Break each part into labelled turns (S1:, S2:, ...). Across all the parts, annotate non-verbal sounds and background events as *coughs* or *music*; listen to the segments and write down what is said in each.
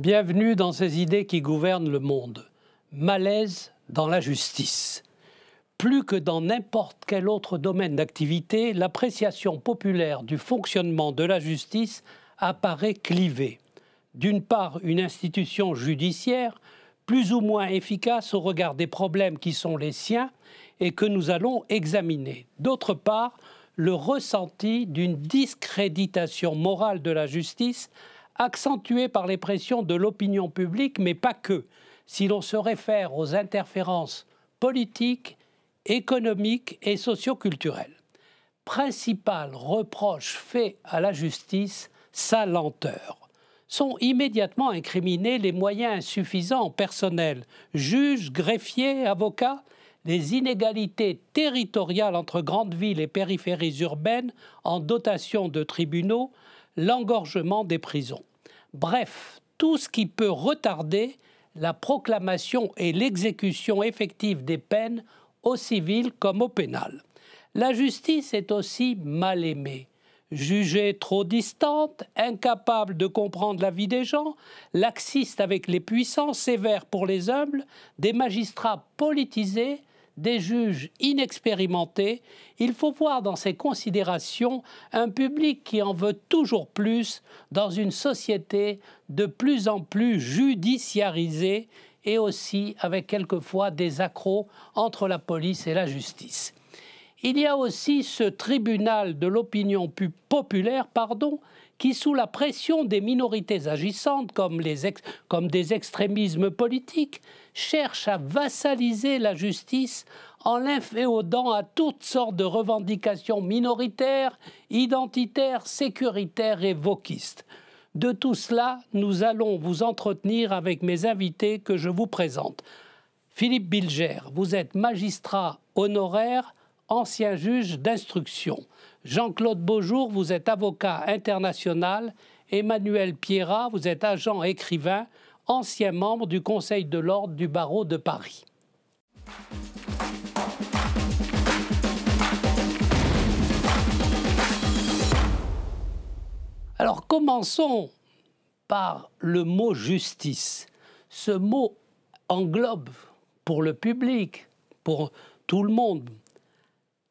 S1: Bienvenue dans ces idées qui gouvernent le monde. Malaise dans la justice. Plus que dans n'importe quel autre domaine d'activité, l'appréciation populaire du fonctionnement de la justice apparaît clivée. D'une part, une institution judiciaire plus ou moins efficace au regard des problèmes qui sont les siens et que nous allons examiner. D'autre part, le ressenti d'une discréditation morale de la justice accentuée par les pressions de l'opinion publique, mais pas que, si l'on se réfère aux interférences politiques, économiques et socioculturelles. Principal reproche fait à la justice, sa lenteur. Sont immédiatement incriminés les moyens insuffisants en personnel, juges, greffiers, avocats, les inégalités territoriales entre grandes villes et périphéries urbaines en dotation de tribunaux, l'engorgement des prisons. Bref, tout ce qui peut retarder la proclamation et l'exécution effective des peines au civil comme au pénal. La justice est aussi mal aimée. Jugée trop distante, incapable de comprendre la vie des gens, laxiste avec les puissants, sévère pour les humbles, des magistrats politisés des juges inexpérimentés, il faut voir dans ces considérations un public qui en veut toujours plus dans une société de plus en plus judiciarisée et aussi avec quelquefois des accros entre la police et la justice. Il y a aussi ce tribunal de l'opinion plus populaire, pardon, qui, sous la pression des minorités agissantes, comme, des extrémismes politiques, cherchent à vassaliser la justice en l'inféodant à toutes sortes de revendications minoritaires, identitaires, sécuritaires et wokistes. De tout cela, nous allons vous entretenir avec mes invités que je vous présente. Philippe Bilger, vous êtes magistrat honoraire, ancien juge d'instruction. Jean-Claude Beaujour, vous êtes avocat international. Emmanuel Pierrat, vous êtes agent écrivain, ancien membre du Conseil de l'ordre du barreau de Paris. Alors commençons par le mot justice. Ce mot englobe pour le public, pour tout le monde,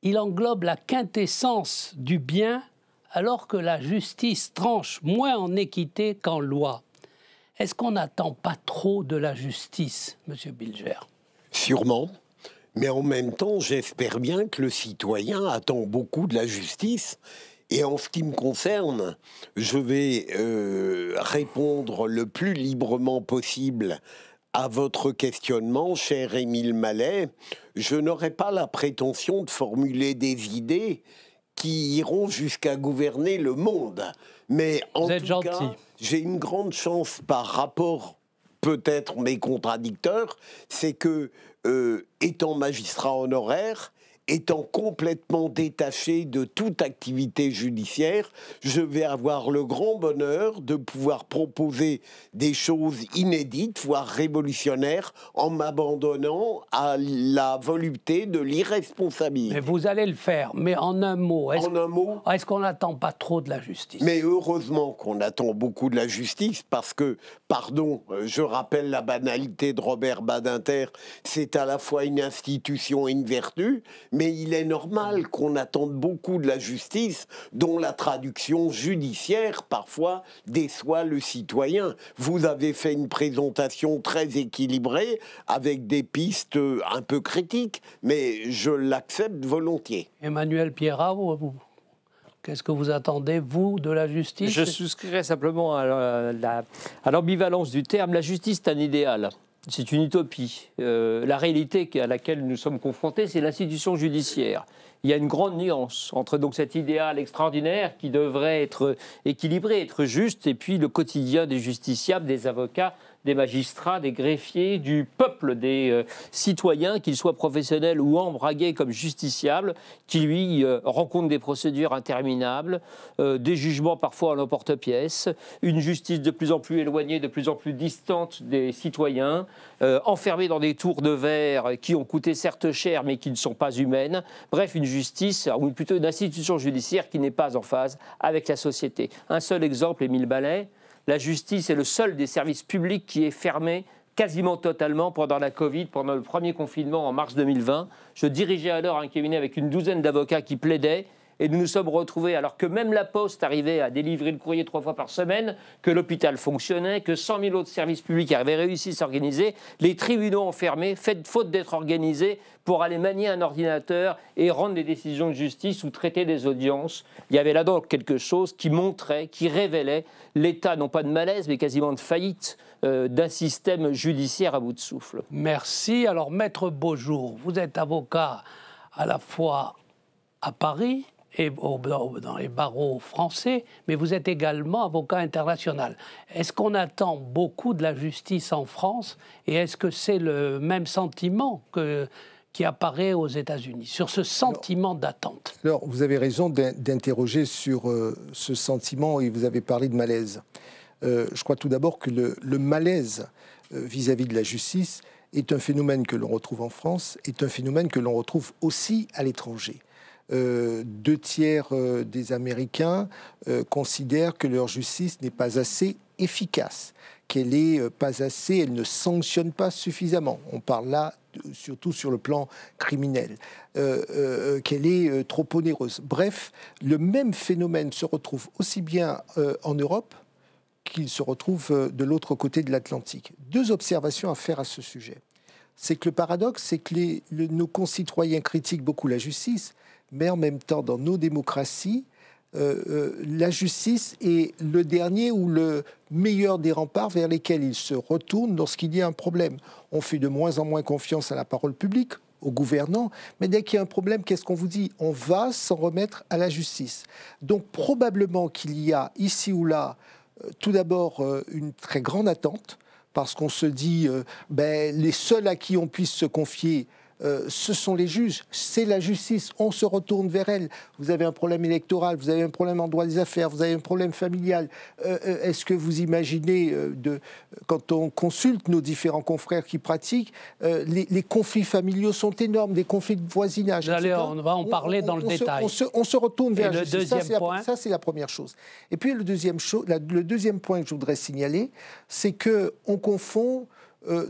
S1: il englobe la quintessence du bien alors que la justice tranche moins en équité qu'en loi. Est-ce qu'on n'attend pas trop de la justice, Monsieur
S2: Bilger Sûrement. Mais en même temps, j'espère bien que le citoyen attend beaucoup de la justice. Et en ce qui me concerne, je vais euh, répondre le plus librement possible à votre questionnement, cher Émile Mallet je n'aurais pas la prétention de formuler des idées qui iront jusqu'à gouverner le monde. Mais en tout cas, j'ai une grande chance par rapport peut-être mes contradicteurs, c'est que, euh, étant magistrat honoraire, étant complètement détaché de toute activité judiciaire, je vais avoir le grand bonheur de pouvoir proposer des choses inédites, voire révolutionnaires, en m'abandonnant à la volupté de l'irresponsabilité. Mais vous allez le faire,
S1: mais en un mot. En un mot Est-ce qu'on n'attend pas trop de la justice
S2: Mais heureusement qu'on attend beaucoup de la justice, parce que, pardon, je rappelle la banalité de Robert Badinter, c'est à la fois une institution et une vertu, mais il est normal qu'on attende beaucoup de la justice dont la traduction judiciaire parfois déçoit le citoyen. Vous avez fait une présentation très équilibrée avec des pistes euh, un peu critiques, mais je l'accepte volontiers.
S1: Emmanuel Pierrat, Qu'est-ce que vous attendez, vous, de la justice Je souscrirais
S3: simplement euh, à l'ambivalence du terme. La justice est un idéal c'est une utopie. Euh, la réalité à laquelle nous sommes confrontés, c'est l'institution judiciaire. Il y a une grande nuance entre donc cet idéal extraordinaire qui devrait être équilibré, être juste, et puis le quotidien des justiciables, des avocats, des magistrats, des greffiers, du peuple, des euh, citoyens, qu'ils soient professionnels ou embragués comme justiciables, qui lui euh, rencontrent des procédures interminables, euh, des jugements parfois à l'emporte-pièce, une justice de plus en plus éloignée, de plus en plus distante des citoyens, enfermés dans des tours de verre qui ont coûté certes cher mais qui ne sont pas humaines. Bref, une justice, ou plutôt une institution judiciaire qui n'est pas en phase avec la société. Un seul exemple, Émile Ballet la justice est le seul des services publics qui est fermé quasiment totalement pendant la Covid, pendant le premier confinement en mars 2020. Je dirigeais alors un cabinet avec une douzaine d'avocats qui plaidaient et nous nous sommes retrouvés, alors que même la Poste arrivait à délivrer le courrier trois fois par semaine, que l'hôpital fonctionnait, que 100 000 autres services publics avaient réussi à s'organiser, les tribunaux enfermés, fermé, fait, faute d'être organisés pour aller manier un ordinateur et rendre des décisions de justice ou traiter des audiences. Il y avait là donc quelque chose qui montrait, qui révélait l'état, non pas de malaise, mais quasiment de faillite euh, d'un système judiciaire à bout de souffle.
S1: Merci. Alors, Maître Beaujour, vous êtes avocat à la fois à Paris, et, dans les barreaux français, mais vous êtes également avocat international. Est-ce qu'on attend beaucoup de la justice en France et est-ce que c'est le même sentiment que, qui apparaît aux États-Unis, sur ce sentiment d'attente
S4: Alors, vous avez raison d'interroger sur euh, ce sentiment et vous avez parlé de malaise. Euh, je crois tout d'abord que le, malaise vis à -vis de la justice est un phénomène que l'on retrouve en France, est un phénomène que l'on retrouve aussi à l'étranger. Euh, deux tiers euh, des Américains euh, considèrent que leur justice n'est pas assez efficace, qu'elle n'est pas assez, elle ne sanctionne pas suffisamment. On parle là surtout sur le plan criminel, qu'elle est trop onéreuse. Bref, le même phénomène se retrouve aussi bien en Europe qu'il se retrouve de l'autre côté de l'Atlantique. Deux observations à faire à ce sujet. C'est que le paradoxe, c'est que nos concitoyens critiquent beaucoup la justice, mais en même temps, dans nos démocraties, euh, euh, la justice est le dernier ou le meilleur des remparts vers lesquels ils se retourne lorsqu'il y a un problème. On fait de moins en moins confiance à la parole publique, aux gouvernants, mais dès qu'il y a un problème, qu'est-ce qu'on vous dit On va s'en remettre à la justice. Donc probablement qu'il y a ici ou là, euh, tout d'abord, une très grande attente, parce qu'on se dit, ben, les seuls à qui on puisse se confier, euh, ce sont les juges, c'est la justice, on se retourne vers elle. Vous avez un problème électoral, vous avez un problème en droit des affaires, vous avez un problème familial. Euh, euh, est-ce que vous imaginez, de, quand on consulte nos différents confrères qui pratiquent, les, conflits familiaux sont énormes, des conflits de voisinage. on va en parler dans le détail. on, se, retourne vers la justice. ça, c'est la, première chose. Et puis, le deuxième, le deuxième point que je voudrais signaler, c'est qu'on confond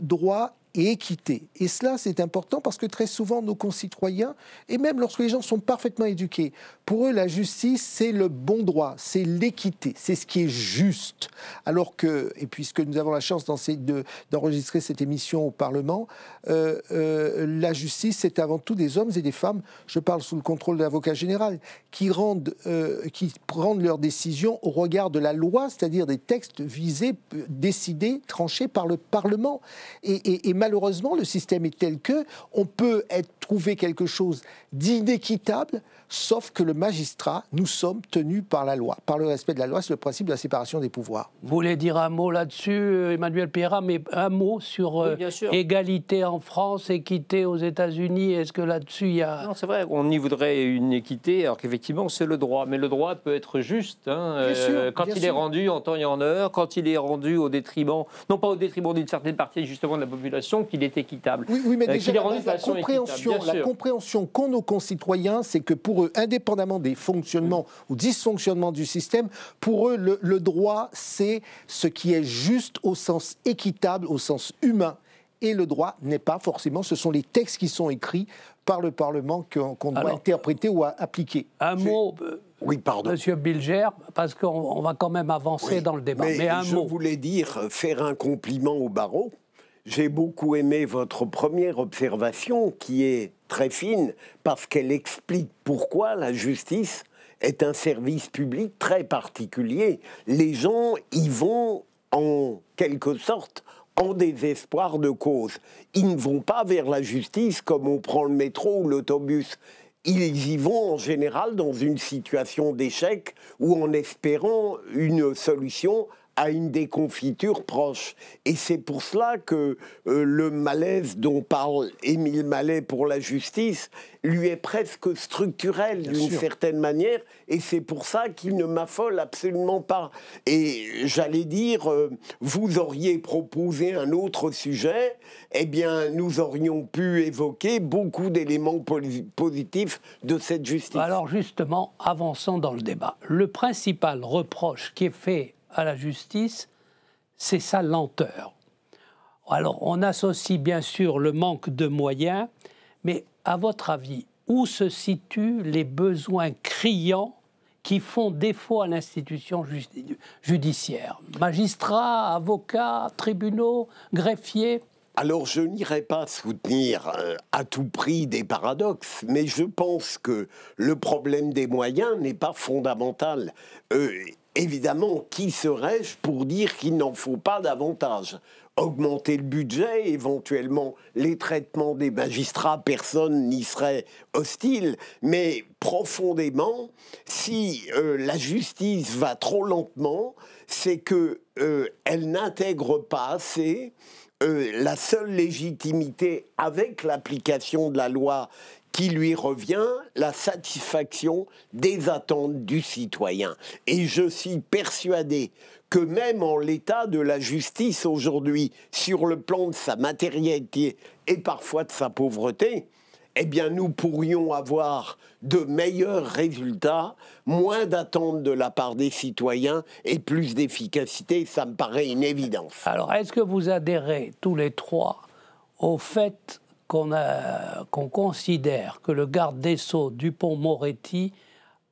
S4: droit et équité. Et cela, c'est important parce que très souvent, nos concitoyens, et même lorsque les gens sont parfaitement éduqués, pour eux, la justice, c'est le bon droit, c'est l'équité, c'est ce qui est juste. Alors que, et puisque nous avons la chance d'enregistrer cette émission au Parlement, euh, euh, la justice, c'est avant tout des hommes et des femmes, je parle sous le contrôle de l'avocat général, qui rendent, euh, qui prennent leurs décisions au regard de la loi, c'est-à-dire des textes visés, décidés, tranchés par le Parlement. et malheureusement, le système est tel que on peut être, trouver quelque chose d'inéquitable, sauf que le magistrat, nous sommes tenus par la loi, par le respect de la loi, c'est le principe de la séparation des pouvoirs.
S1: Vous voulez dire un mot là-dessus, euh, Emmanuel Perra mais un mot sur euh, égalité en France, équité aux États-Unis, est-ce que là-dessus il y a... Non, c'est vrai,
S3: on y voudrait une équité, alors qu'effectivement c'est le droit, mais le droit peut être juste, hein, euh, quand il est rendu en temps et en heure, quand il est rendu au détriment, non pas au détriment d'une certaine partie justement de la population, qu'il est équitable. Oui, mais euh, déjà, la,
S4: compréhension, la qu'ont nos concitoyens, c'est que pour eux, indépendamment des fonctionnements mm. ou dysfonctionnements du système, pour eux, le, droit, c'est ce qui est juste au sens équitable, au sens humain. Et le droit n'est pas forcément, ce sont les textes qui sont écrits par le Parlement qu'on doit interpréter ou appliquer. Un mot, euh, oui, pardon. Monsieur Bilger, parce
S1: qu'on va quand même avancer dans le débat. Mais, mais je voulais
S2: dire, faire un compliment au barreau. J'ai beaucoup aimé votre première observation qui est très fine parce qu'elle explique pourquoi la justice est un service public très particulier. Les gens y vont en quelque sorte en désespoir de cause. Ils ne vont pas vers la justice comme on prend le métro ou l'autobus. Ils y vont en général dans une situation d'échec ou en espérant une solution à une déconfiture proche. Et c'est pour cela que euh, le malaise dont parle Émile Mallet pour la justice lui est presque structurel d'une certaine manière, et c'est pour ça qu'il ne m'affole absolument pas. Et j'allais dire, euh, vous auriez proposé un autre sujet, eh bien nous aurions pu évoquer beaucoup d'éléments positifs de cette justice. Alors justement, avançons dans le débat.
S1: Le principal reproche qui est fait à la justice, c'est sa lenteur. Alors, on associe bien sûr le manque de moyens, mais à votre avis, où se situent les besoins criants qui font défaut à l'institution judiciaire Magistrats, avocats, tribunaux, greffiers
S2: alors je n'irai pas soutenir euh, à tout prix des paradoxes, mais je pense que le problème des moyens n'est pas fondamental. Euh, évidemment, qui serais-je pour dire qu'il n'en faut pas davantage Augmenter le budget, éventuellement les traitements des magistrats, personne n'y serait hostile, mais profondément, si euh, la justice va trop lentement, c'est que euh, elle n'intègre pas assez euh, la seule légitimité avec l'application de la loi qui lui revient la satisfaction des attentes du citoyen. Et je suis persuadé que même en l'état de la justice aujourd'hui, sur le plan de sa matérialité et parfois de sa pauvreté, eh bien nous pourrions avoir de meilleurs résultats, moins d'attentes de la part des citoyens et plus d'efficacité, ça me paraît une évidence. Alors,
S1: est-ce que vous adhérez tous les trois au fait qu'on considère que le garde des Sceaux Dupont-Moretti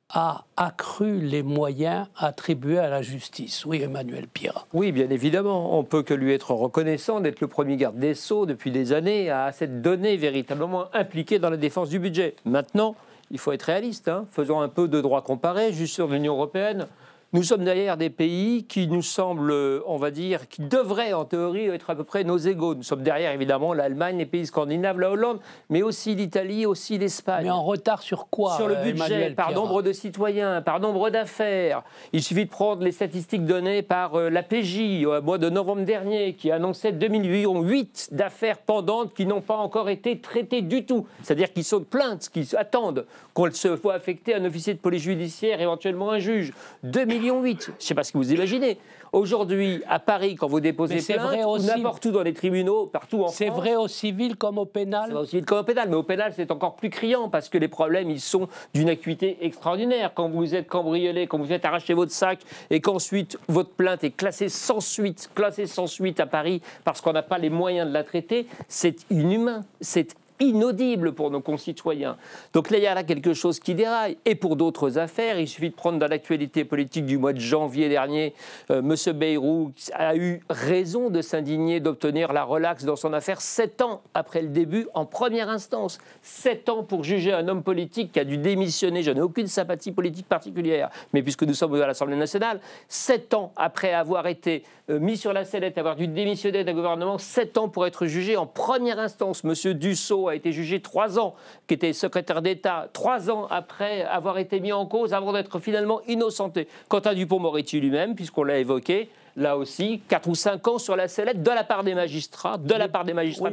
S1: a accru les moyens attribués à la justice. Oui, Emmanuel
S3: Pirat Oui, bien évidemment. On peut que lui être reconnaissant d'être le premier garde des Sceaux depuis des années à cette donnée véritablement impliquée dans la défense du budget. Maintenant, il faut être réaliste. Hein. Faisons un peu de droit comparé, juste sur l'Union européenne. Nous sommes derrière des pays qui nous semblent, on va dire, qui devraient en théorie être à peu près nos égaux. Nous sommes derrière évidemment l'Allemagne, les pays scandinaves, la Hollande, mais aussi l'Italie, aussi l'Espagne. Mais en retard sur quoi Sur le euh, budget, par nombre de citoyens, par nombre d'affaires. Il suffit de prendre les statistiques données par euh, l'APJ au mois de novembre dernier qui annonçait 2008 millions d'affaires pendantes qui n'ont pas encore été traitées du tout. C'est-à-dire qu'ils sont plaintes, qu'ils attendent qu'on se soit affecter un officier de police judiciaire, éventuellement un juge millions. Je ne sais pas ce que vous imaginez. Aujourd'hui, à Paris, quand vous déposez plainte, ou n'importe où dans les tribunaux, partout en France... C'est vrai au civil comme au pénal C'est au civil comme au pénal, mais au pénal, c'est encore plus criant, parce que les problèmes, ils sont d'une acuité extraordinaire. Quand vous êtes cambriolé, quand vous êtes arraché votre sac, et qu'ensuite, votre plainte est classée sans suite, classée sans suite à Paris, parce qu'on n'a pas les moyens de la traiter, c'est inhumain, c'est inaudible pour nos concitoyens. Donc là, il y a là quelque chose qui déraille. Et pour d'autres affaires, il suffit de prendre dans l'actualité politique du mois de janvier dernier, euh, M. Bayrou a eu raison de s'indigner d'obtenir la relaxe dans son affaire sept ans après le début en première instance. Sept ans pour juger un homme politique qui a dû démissionner. Je n'ai aucune sympathie politique particulière, mais puisque nous sommes à l'Assemblée nationale, sept ans après avoir été euh, mis sur la sellette, avoir dû démissionner d'un gouvernement, sept ans pour être jugé en première instance. M. Dussault a été jugé trois ans, qui était secrétaire d'État, trois ans après avoir été mis en cause, avant d'être finalement innocenté. Quant à Dupont-Moretti lui-même, puisqu'on l'a évoqué, là aussi, quatre ou cinq ans sur la sellette de la part des magistrats, de la part des magistrats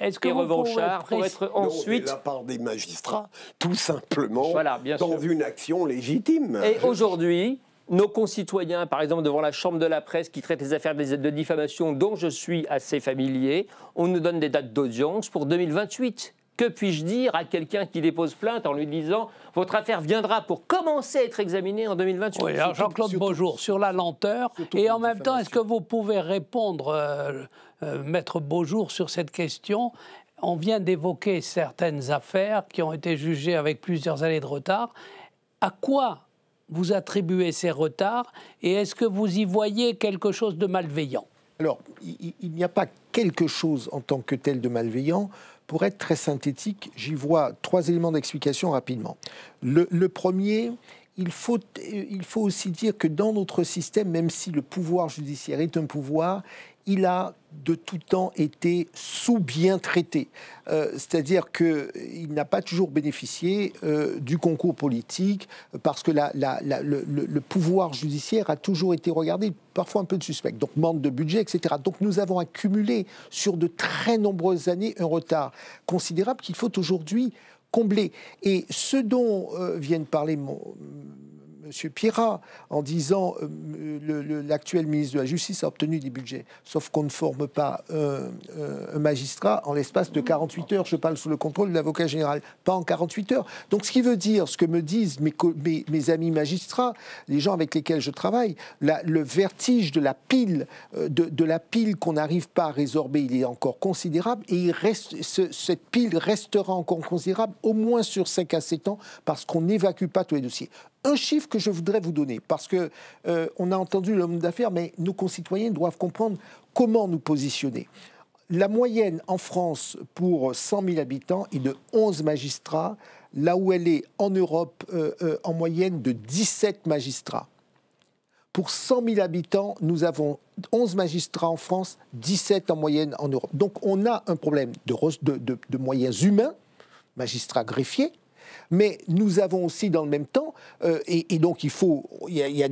S3: est-ce et revanchards, pour être ensuite... de la part
S2: des magistrats, tout simplement, dans une action légitime. Et
S3: aujourd'hui,
S2: nos concitoyens, par exemple devant la Chambre de la
S3: presse qui traite les affaires de diffamation dont je suis assez familier, on nous donne des dates d'audience pour 2028. Que puis-je dire à quelqu'un qui dépose plainte en lui disant votre affaire viendra pour commencer à être examinée en 2028 Jean-Claude Beaujour,
S1: sur la lenteur. Et en même temps, est-ce que vous pouvez répondre, mettre euh, euh, Maître Beaujour, sur cette question On vient d'évoquer certaines affaires qui ont été jugées avec plusieurs années de retard. À quoi vous attribuez ces retards et est-ce que vous y voyez quelque chose de malveillant
S4: Alors, il n'y a pas quelque chose en tant que tel de malveillant. Pour être très synthétique, j'y vois trois éléments d'explication rapidement. Le, premier, il faut, euh, il faut aussi dire que dans notre système, même si le pouvoir judiciaire est un pouvoir, il a de tout temps été sous-bien traité. Euh, c'est-à-dire qu'il euh, n'a pas toujours bénéficié euh, du concours politique parce que le, pouvoir judiciaire a toujours été regardé parfois un peu de suspect. Donc manque de budget, etc. Donc nous avons accumulé sur de très nombreuses années un retard considérable qu'il faut aujourd'hui combler. Et ce dont viennent parler mon, Monsieur Pierrat en disant euh, l'actuel ministre de la Justice a obtenu des budgets, sauf qu'on ne forme pas un magistrat en l'espace de 48 heures. Je parle sous le contrôle de l'avocat général, pas en 48 heures. Donc ce qui veut dire, ce que me disent mes, amis magistrats, les gens avec lesquels je travaille, le vertige de la pile, euh, de, la pile qu'on n'arrive pas à résorber, il est encore considérable et cette pile restera encore considérable au moins sur 5 à 7 ans parce qu'on n'évacue pas tous les dossiers un chiffre que je voudrais vous donner, parce que euh, on a entendu l'homme d'affaires, mais nos concitoyens doivent comprendre comment nous positionner. La moyenne en France pour 100 000 habitants est de 11 magistrats, là où elle est en Europe euh, euh, en moyenne de 17 magistrats. Pour 100 000 habitants, nous avons 11 magistrats en France, 17 en moyenne en Europe. Donc on a un problème de moyens humains, magistrats greffiers, mais nous avons aussi, dans le même temps, euh, et, donc il faut, il y a,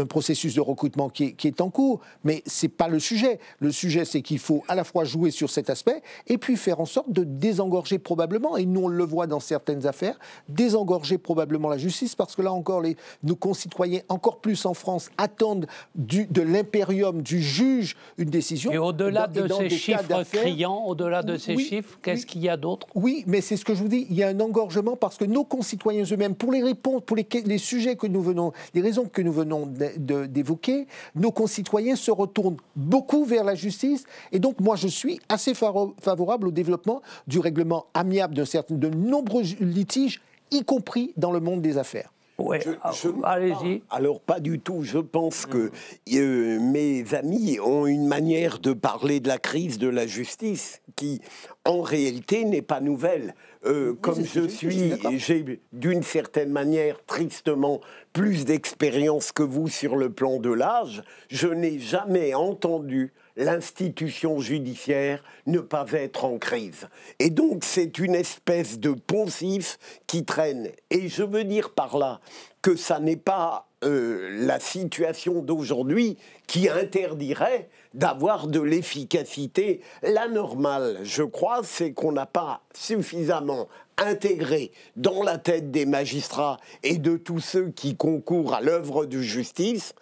S4: un processus de recrutement qui est, en cours, mais c'est pas le sujet. Le sujet, c'est qu'il faut à la fois jouer sur cet aspect et puis faire en sorte de désengorger probablement, et nous on le voit dans certaines affaires, désengorger probablement la justice, parce que là encore, les, nos concitoyens, encore plus en France, attendent du, de l'impérium du juge une décision. Et au-delà de, ces chiffres criants, au-delà de ces chiffres, qu'est-ce qu'il y a d'autre Oui, mais c'est ce que je vous dis, il y a un engorgement parce que que nos concitoyens eux-mêmes, pour les réponses, pour les, les, sujets que nous venons, les raisons que nous venons d'évoquer, nos concitoyens se retournent beaucoup vers la justice. Et donc, moi, je suis assez favorable au développement du règlement amiable de certain de nombreux litiges, y compris dans le monde des
S2: affaires. Ouais, ah, ah, allez-y. Alors pas du tout. Je pense que mm. euh, mes amis ont une manière de parler de la crise de la justice qui, en réalité, n'est pas nouvelle. Euh, comme je suis, j'ai d'une certaine manière, tristement, plus d'expérience que vous sur le plan de l'âge, je n'ai jamais entendu l'institution judiciaire ne pas être en crise. Et donc c'est une espèce de poncif qui traîne. Et je veux dire par là que ça n'est pas euh, la situation d'aujourd'hui qui interdirait d'avoir de l'efficacité. La normale, je crois, c'est qu'on n'a pas suffisamment intégré dans la tête des magistrats et de tous ceux qui concourent à l'œuvre de justice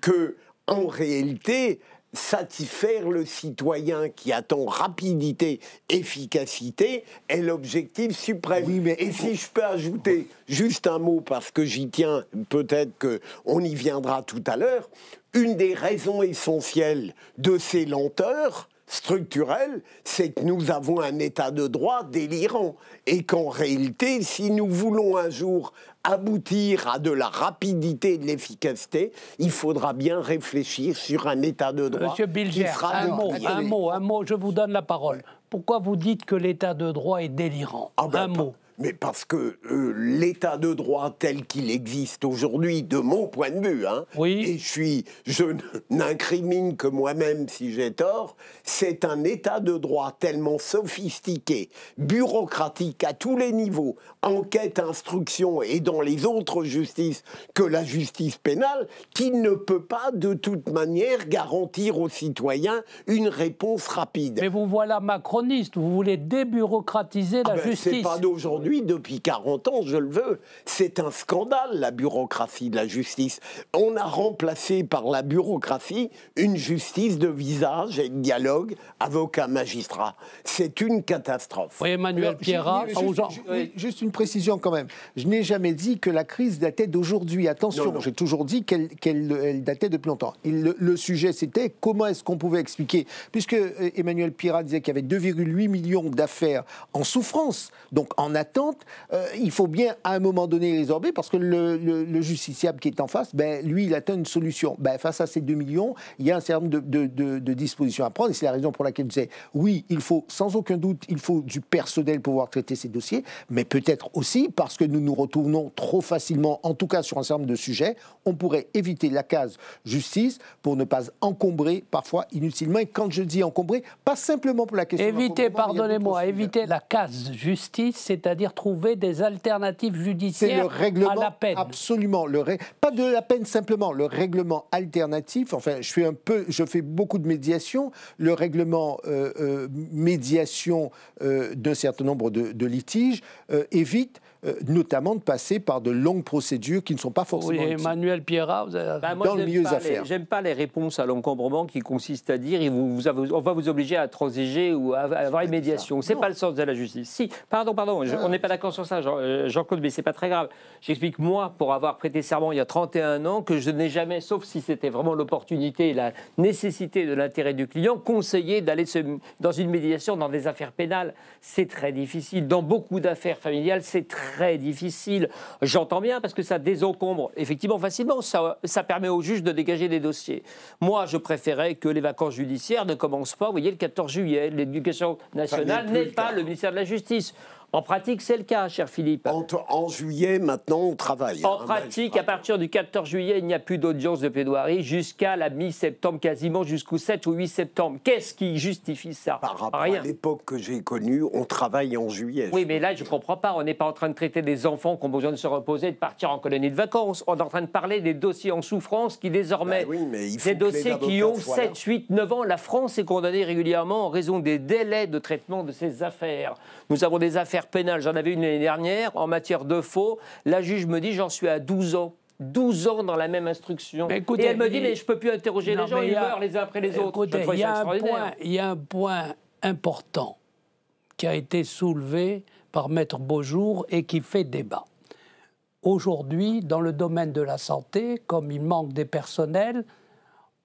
S2: que en réalité, satisfaire le citoyen qui attend rapidité, efficacité est l'objectif suprême. Et si je peux ajouter juste un mot, parce que j'y tiens, peut-être on y viendra tout à l'heure, une des raisons essentielles de ces lenteurs, structurelles, c'est que nous avons un état de droit délirant et qu'en réalité, si nous voulons un jour aboutir à de la rapidité et de l'efficacité, il faudra bien réfléchir sur un état de droit. Monsieur Bilger, un,
S1: mot, un mot, je vous donne la parole. Pourquoi vous dites que l'état de droit est délirant
S2: ah ben, Un mot mais parce que euh, l'état de droit tel qu'il existe aujourd'hui, de mon point de vue, hein, et je, suis, je n'incrimine que moi-même si j'ai tort, c'est un état de droit tellement sophistiqué, bureaucratique à tous les niveaux, enquête, instruction et dans les autres justices que la justice pénale, qu'il ne peut pas de toute manière garantir aux citoyens une réponse rapide. Mais vous voilà macroniste, vous voulez débureaucratiser ah la ben, justice. C'est pas d'aujourd'hui depuis 40 ans, je le veux. C'est un scandale, la bureaucratie de la justice. On a remplacé par la bureaucratie une justice de visage et de dialogue, avocat-magistrat. C'est une catastrophe. Emmanuel Pierrat,
S4: juste, une précision quand même. Je n'ai jamais dit que la crise datait d'aujourd'hui. Attention, j'ai toujours dit qu'elle datait depuis longtemps. Le, le sujet, c'était comment est-ce qu'on pouvait expliquer, puisque euh, Emmanuel Pierrat disait qu'il y avait 2,8 millions d'affaires en souffrance, donc en attente euh, il faut bien à un moment donné résorber parce que le, justiciable qui est en face, ben, lui, il atteint une solution. Ben, face à ces 2 millions, il y a un certain nombre de, de dispositions à prendre et c'est la raison pour laquelle je disais oui, il faut sans aucun doute, il faut du personnel pour pouvoir traiter ces dossiers, mais peut-être aussi parce que nous nous retournons trop facilement, en tout cas sur un certain nombre de sujets, on pourrait éviter la case justice pour ne pas encombrer parfois inutilement. Et quand je dis encombrer, pas simplement pour la question. Éviter, pardonnez-moi,
S1: éviter la case justice, c'est-à-dire trouver des alternatives judiciaires à
S4: la peine. Absolument, le pas de la peine simplement, le règlement alternatif. Enfin, je fais un peu, je fais beaucoup de médiation. Le règlement euh, euh, médiation euh, d'un certain nombre de litiges évite euh, notamment de passer par de longues procédures qui ne sont pas forcément. Oui,
S1: Emmanuel Pierra, vous bah,
S4: dans le milieu des
S1: J'aime pas les réponses à
S3: l'encombrement qui consistent à dire vous, vous on va vous obliger à transiger ou à avoir une médiation. C'est pas le sens de la justice. Si, pardon, pardon, ah. on n'est pas d'accord sur ça, Jean-Claude, euh, mais c'est pas très grave. J'explique, moi, pour avoir prêté serment il y a 31 ans, que je n'ai jamais, sauf si c'était vraiment l'opportunité et la nécessité de l'intérêt du client, conseillé d'aller dans une médiation dans des affaires pénales. C'est très difficile. Dans beaucoup d'affaires familiales, c'est très très difficile. J'entends bien parce que ça désencombre effectivement facilement. Ça, permet au juge de dégager des dossiers. Moi, je préférais que les vacances judiciaires ne commencent pas, vous voyez, le 14 juillet. L'éducation nationale n'est pas le ministère de la Justice. En pratique, c'est le cas, cher Philippe. En, juillet, maintenant, on travaille.
S2: En hein, pratique,
S3: à partir du 14 juillet, il n'y a plus d'audience de plaidoirie jusqu'à la mi-septembre, quasiment jusqu'au 7 ou 8 septembre. Qu'est-ce qui justifie ça Par rapport à l'époque
S2: que j'ai connue, on travaille en juillet. Oui,
S3: mais là, je ne comprends pas. On n'est pas en train de traiter des enfants qui ont besoin de se reposer et de partir en colonie de vacances. On est en train de parler des dossiers en souffrance qui désormais... Ben des dossiers qui ont 7, 8, 9 ans. La France est condamnée régulièrement en raison des délais de traitement de ces affaires. Nous avons des affaires j'en avais une l'année dernière, en matière de faux, la juge me dit j'en suis à 12 ans. 12 ans dans la même instruction. et elle me dit, mais je ne peux plus interroger les gens, ils meurent les uns après les autres. Il y,
S1: y, a un point important qui a été soulevé par Maître Beaujour et qui fait débat. Aujourd'hui, dans le domaine de la santé, comme il manque des personnels,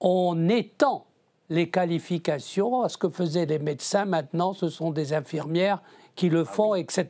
S1: on étend les qualifications à ce que faisaient les médecins. Maintenant, ce sont des infirmières qui le ah font, etc.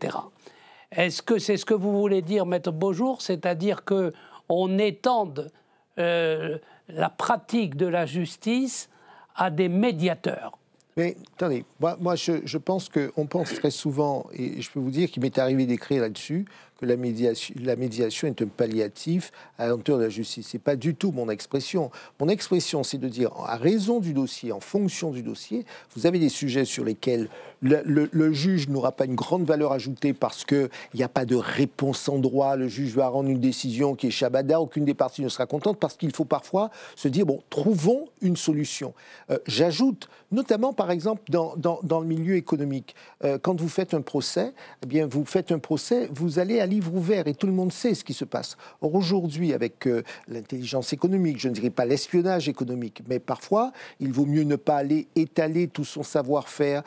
S1: Est-ce que c'est ce que vous voulez dire, Maître Beaujour, c'est-à-dire que on étende euh, la pratique de la justice à des médiateurs
S4: mais attendez, moi, je, pense qu'on pense très souvent, et je peux vous dire qu'il m'est arrivé d'écrire là-dessus, que la médiation, la médiation est un palliatif à l'entour de la justice. Ce n'est pas du tout mon expression. Mon expression, c'est de dire, à raison du dossier, en fonction du dossier, vous avez des sujets sur lesquels le, juge n'aura pas une grande valeur ajoutée parce qu'il n'y a pas de réponse en droit. Le juge va rendre une décision qui est chabada. Aucune des parties ne sera contente parce qu'il faut parfois se dire bon, trouvons une solution. Euh, j'ajoute, notamment par exemple dans, le milieu économique, euh, quand vous faites un procès, eh bien vous faites un procès, vous allez à livre ouvert et tout le monde sait ce qui se passe. Or aujourd'hui, avec euh, l'intelligence économique, je ne dirais pas l'espionnage économique, mais parfois il vaut mieux ne pas aller étaler tout son savoir-faire,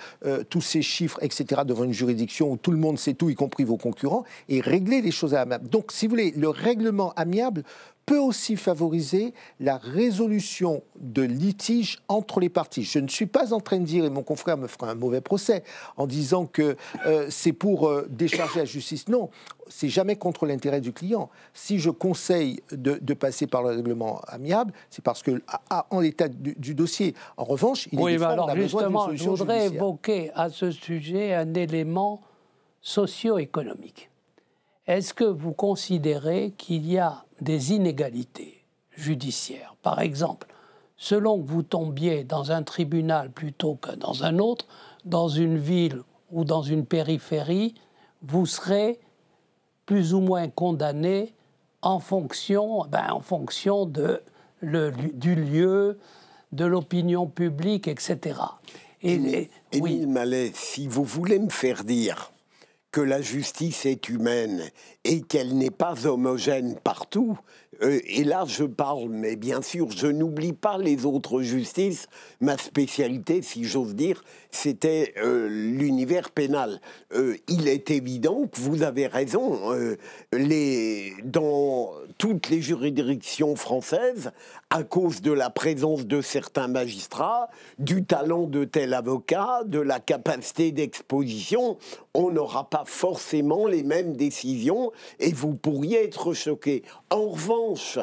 S4: tout ces chiffres, etc., devant une juridiction où tout le monde sait tout, y compris vos concurrents, et régler les choses à amiable. Donc, si vous voulez, le règlement amiable peut aussi favoriser la résolution de litiges entre les parties. Je ne suis pas en train de dire, et mon confrère me fera un mauvais procès, en disant que euh, c'est pour euh, décharger la justice. Non, c'est jamais contre l'intérêt du client. Si je conseille de, passer par le règlement amiable, c'est parce que, en l'état du, dossier. En revanche, il oui, est alors a justement, je voudrais
S1: évoquer à ce sujet un élément socio-économique. Est-ce que vous considérez qu'il y a des inégalités judiciaires. Par exemple, selon que vous tombiez dans un tribunal plutôt que dans un autre, dans une ville ou dans une périphérie, vous serez plus ou moins condamné en fonction, ben, en fonction de, du lieu, de l'opinion publique, etc.
S2: Et, Émile oui. Mallet, si vous voulez me faire dire que la justice est humaine et qu'elle n'est pas homogène partout, euh, et là je parle, mais bien sûr je n'oublie pas les autres justices, ma spécialité, si j'ose dire, c'était euh, l'univers pénal. Euh, il est évident que vous avez raison, les, dans toutes les juridictions françaises à cause de la présence de certains magistrats, du talent de tel avocat, de la capacité d'exposition. On n'aura pas forcément les mêmes décisions et vous pourriez être choqué. En revanche,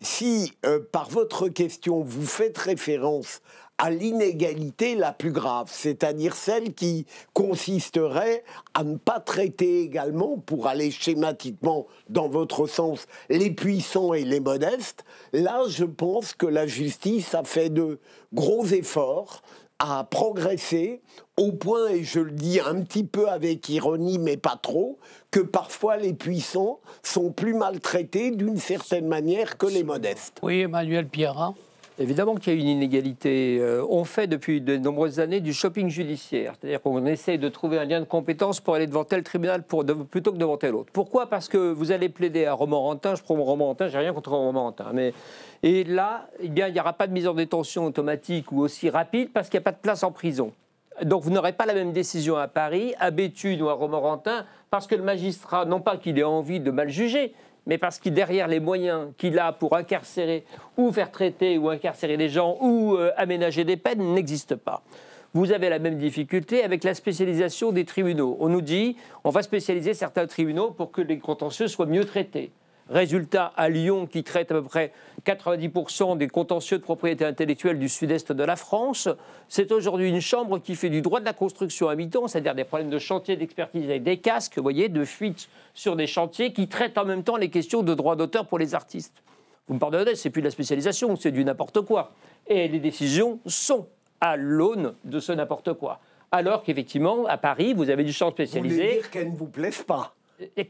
S2: si euh, par votre question vous faites référence à l'inégalité la plus grave, c'est-à-dire celle qui consisterait à ne pas traiter également, pour aller schématiquement dans votre sens, les puissants et les modestes. Là, je pense que la justice a fait de gros efforts à progresser au point, et je le dis un petit peu avec ironie, mais pas trop, que parfois les puissants sont plus maltraités d'une certaine manière que les modestes.
S1: Oui, Emmanuel Pierre Évidemment qu'il y a une
S3: inégalité. Euh, on fait depuis de nombreuses années du shopping judiciaire, c'est-à-dire qu'on essaie de trouver un lien de compétence pour aller devant tel tribunal plutôt que devant tel autre. Pourquoi Parce que vous allez plaider à Romorantin, je prends Romorantin, j'ai rien contre Romorantin, mais et là, eh bien, il n'y aura pas de mise en détention automatique ou aussi rapide parce qu'il n'y a pas de place en prison. Donc vous n'aurez pas la même décision à Paris, à Béthune ou à Romorantin, parce que le magistrat, non pas qu'il ait envie de mal juger, mais parce que derrière les moyens qu'il a pour incarcérer ou faire traiter ou incarcérer les gens ou euh, aménager des peines n'existent pas. Vous avez la même difficulté avec la spécialisation des tribunaux. On nous dit, on va spécialiser certains tribunaux pour que les contentieux soient mieux traités. Résultat, à Lyon, qui traite à peu près 90% des contentieux de propriété intellectuelle du sud-est de la France. C'est aujourd'hui une chambre qui fait du droit de la construction à mi-temps, c'est-à-dire des problèmes de chantier, d'expertise avec des casques, vous voyez, de fuites sur des chantiers, qui traitent en même temps les questions de droit d'auteur pour les artistes. Vous me pardonnez, c'est plus de la spécialisation, c'est du n'importe quoi. Et les décisions sont à l'aune de ce n'importe quoi. Alors qu'effectivement, à Paris, vous avez du champ spécialisé. Vous
S2: dire qu'elles ne vous plaisent pas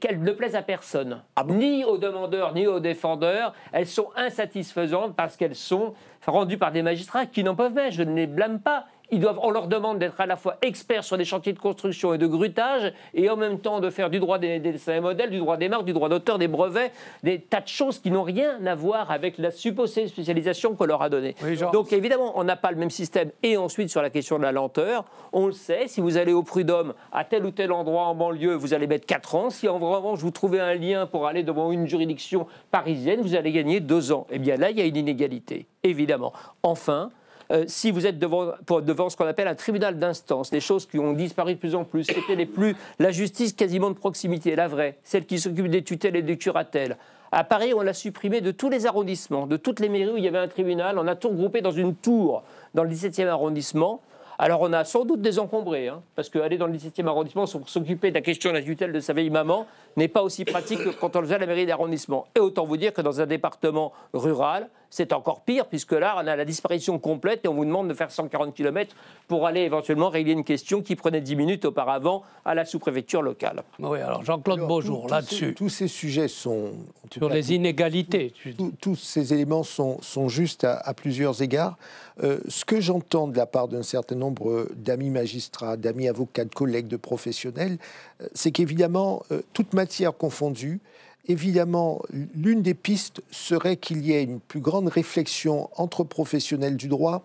S2: qu'elles ne plaisent à personne,
S3: ah ni aux demandeurs ni aux défendeurs. Elles sont insatisfaisantes parce qu'elles sont rendues par des magistrats qui n'en peuvent pas. Je ne les blâme pas. Ils doivent, on leur demande d'être à la fois experts sur des chantiers de construction et de grutage, et en même temps de faire du droit des, modèles, du droit des marques, du droit d'auteur, des brevets, des tas de choses qui n'ont rien à voir avec la supposée spécialisation qu'on leur a donnée. Donc évidemment, on n'a pas le même système. Et ensuite, sur la question de la lenteur, on le sait, si vous allez au prud'homme à tel ou tel endroit en banlieue, vous allez mettre 4 ans. Si en revanche, vous trouvez un lien pour aller devant une juridiction parisienne, vous allez gagner 2 ans. Eh bien là, il y a une inégalité, évidemment. Enfin, euh, si vous êtes devant, ce qu'on appelle un tribunal d'instance, les choses qui ont disparu de plus en plus, c'était les plus, la justice quasiment de proximité, la vraie, celle qui s'occupe des tutelles et des curatelles. À Paris, on l'a supprimé de tous les arrondissements, de toutes les mairies où il y avait un tribunal. On a tout regroupé dans une tour dans le 17e arrondissement. Alors on a sans doute désencombré, hein, parce qu'aller dans le 17e arrondissement pour s'occuper de la question de la tutelle de sa vieille maman, n'est pas aussi pratique que quand on le faisait à la mairie d'arrondissement. Et autant vous dire que dans un département rural, c'est encore pire, puisque là, on a la disparition complète et on vous demande de faire 140 km pour aller éventuellement régler une question qui prenait 10 minutes auparavant à la sous-préfecture locale.
S4: Oui, alors Jean-Claude bonjour là-dessus. Tous ces sujets sont. Sur les inégalités. tous ces éléments sont, sont justes à, plusieurs égards. Euh, ce que j'entends de la part d'un certain nombre d'amis magistrats, d'amis avocats, de collègues, de professionnels, euh, c'est qu'évidemment, euh, toute manière matières confondues, évidemment, l'une des pistes serait qu'il y ait une plus grande réflexion entre professionnels du droit,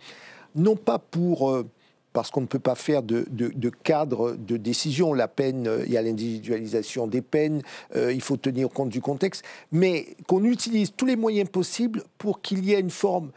S4: non pas pour... Euh, parce qu'on ne peut pas faire de, cadre de décision. La peine, euh, il y a l'individualisation des peines, euh, il faut tenir compte du contexte, mais qu'on utilise tous les moyens possibles pour qu'il y ait une forme,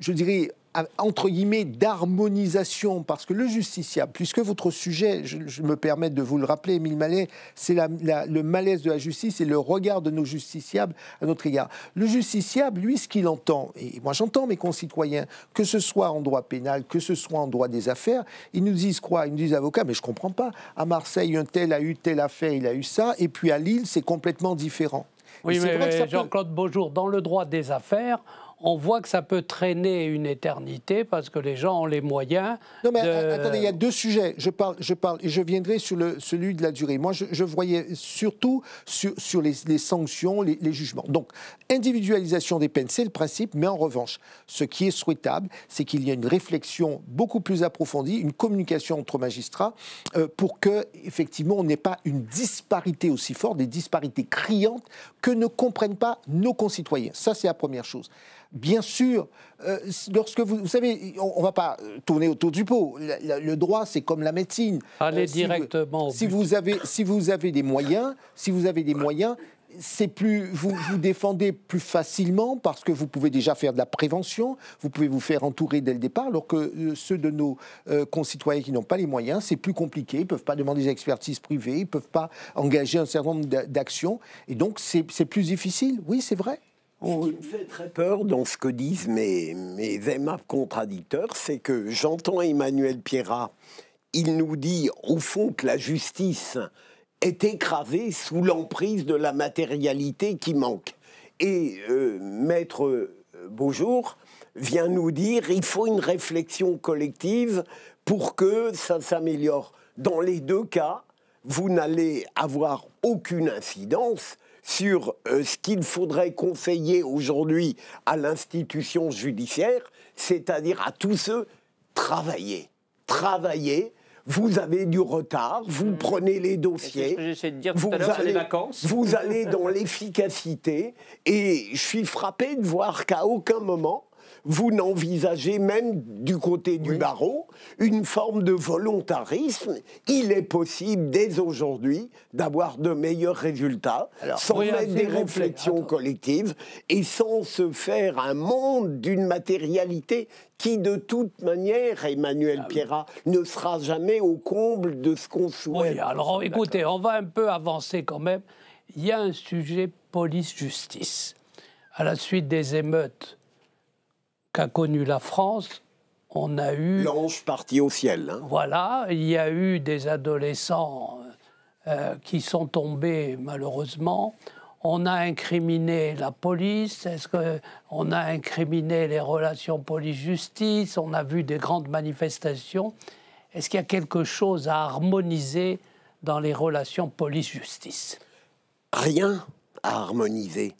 S4: je dirais, entre guillemets, d'harmonisation, parce que le justiciable, puisque votre sujet, je, me permets de vous le rappeler, Émile Mallet, c'est le malaise de la justice et le regard de nos justiciables à notre égard. Le justiciable, lui, ce qu'il entend, et moi j'entends mes concitoyens, que ce soit en droit pénal, que ce soit en droit des affaires, ils nous disent quoi Ils nous disent avocat, mais je ne comprends pas. À Marseille, un tel a eu tel affaire, il a eu ça, et puis à Lille, c'est complètement différent. Oui, mais, mais
S1: Jean-Claude Beaujour, dans le droit des affaires, on voit que ça peut traîner une éternité
S4: parce que les gens ont les moyens. Non, mais attendez, il y a deux sujets. Je parle, je parle, et je viendrai sur le, celui de la durée. Moi, je, voyais surtout sur, les, sanctions, les, jugements. Donc, individualisation des peines, c'est le principe, mais en revanche, ce qui est souhaitable, c'est qu'il y ait une réflexion beaucoup plus approfondie, une communication entre magistrats euh, pour que, effectivement, on n'ait pas une disparité aussi forte, des disparités criantes que ne comprennent pas nos concitoyens. Ça, c'est la première chose bien sûr, euh, lorsque vous, savez, on, ne va pas tourner autour du pot. Le, droit, c'est comme la médecine. Allez euh, directement. au si vous avez, si vous avez des moyens, si vous avez des moyens, c'est plus vous vous défendez plus facilement parce que vous pouvez déjà faire de la prévention, vous pouvez vous faire entourer dès le départ, alors que euh, ceux de nos concitoyens qui n'ont pas les moyens, c'est plus compliqué. Ils peuvent pas demander des expertises privées, ils peuvent pas engager un certain nombre d'actions, et donc c'est plus difficile. Oui, c'est vrai. Ce qui oh. me
S2: fait très peur dans ce que disent mes, mes aimables contradicteurs, c'est que j'entends Emmanuel Pierrat, il nous dit au fond que la justice est écrasée sous l'emprise de la matérialité qui manque. Et euh, Maître Beaujour vient nous dire il faut une réflexion collective pour que ça s'améliore. Dans les deux cas, vous n'allez avoir aucune incidence sur euh, ce qu'il faudrait conseiller aujourd'hui à l'institution judiciaire, c'est-à-dire à tous ceux, travailler. Travailler, vous avez du retard, vous hmm. prenez les dossiers. vous allez dans l'efficacité et je suis frappé de voir qu'à aucun moment vous n'envisagez même du côté du barreau une forme de volontarisme. Il est possible dès aujourd'hui d'avoir de meilleurs résultats sans mettre des réflexions collectives et sans se faire un monde d'une matérialité qui, de toute manière, Emmanuel ah, ne sera jamais au comble de ce qu'on souhaite. Oui, alors écoutez,
S1: on va un peu avancer quand même. Il y a un sujet police-justice. À la suite des émeutes qu'a connu la France,
S2: on a eu... L'ange parti au ciel. Hein. Voilà,
S1: il y a eu des adolescents euh, qui sont tombés malheureusement. On a incriminé la police, est-ce qu'on a incriminé les relations police-justice, on a vu des grandes manifestations. Est-ce qu'il y a quelque chose à harmoniser dans les relations police-justice
S2: Rien à harmoniser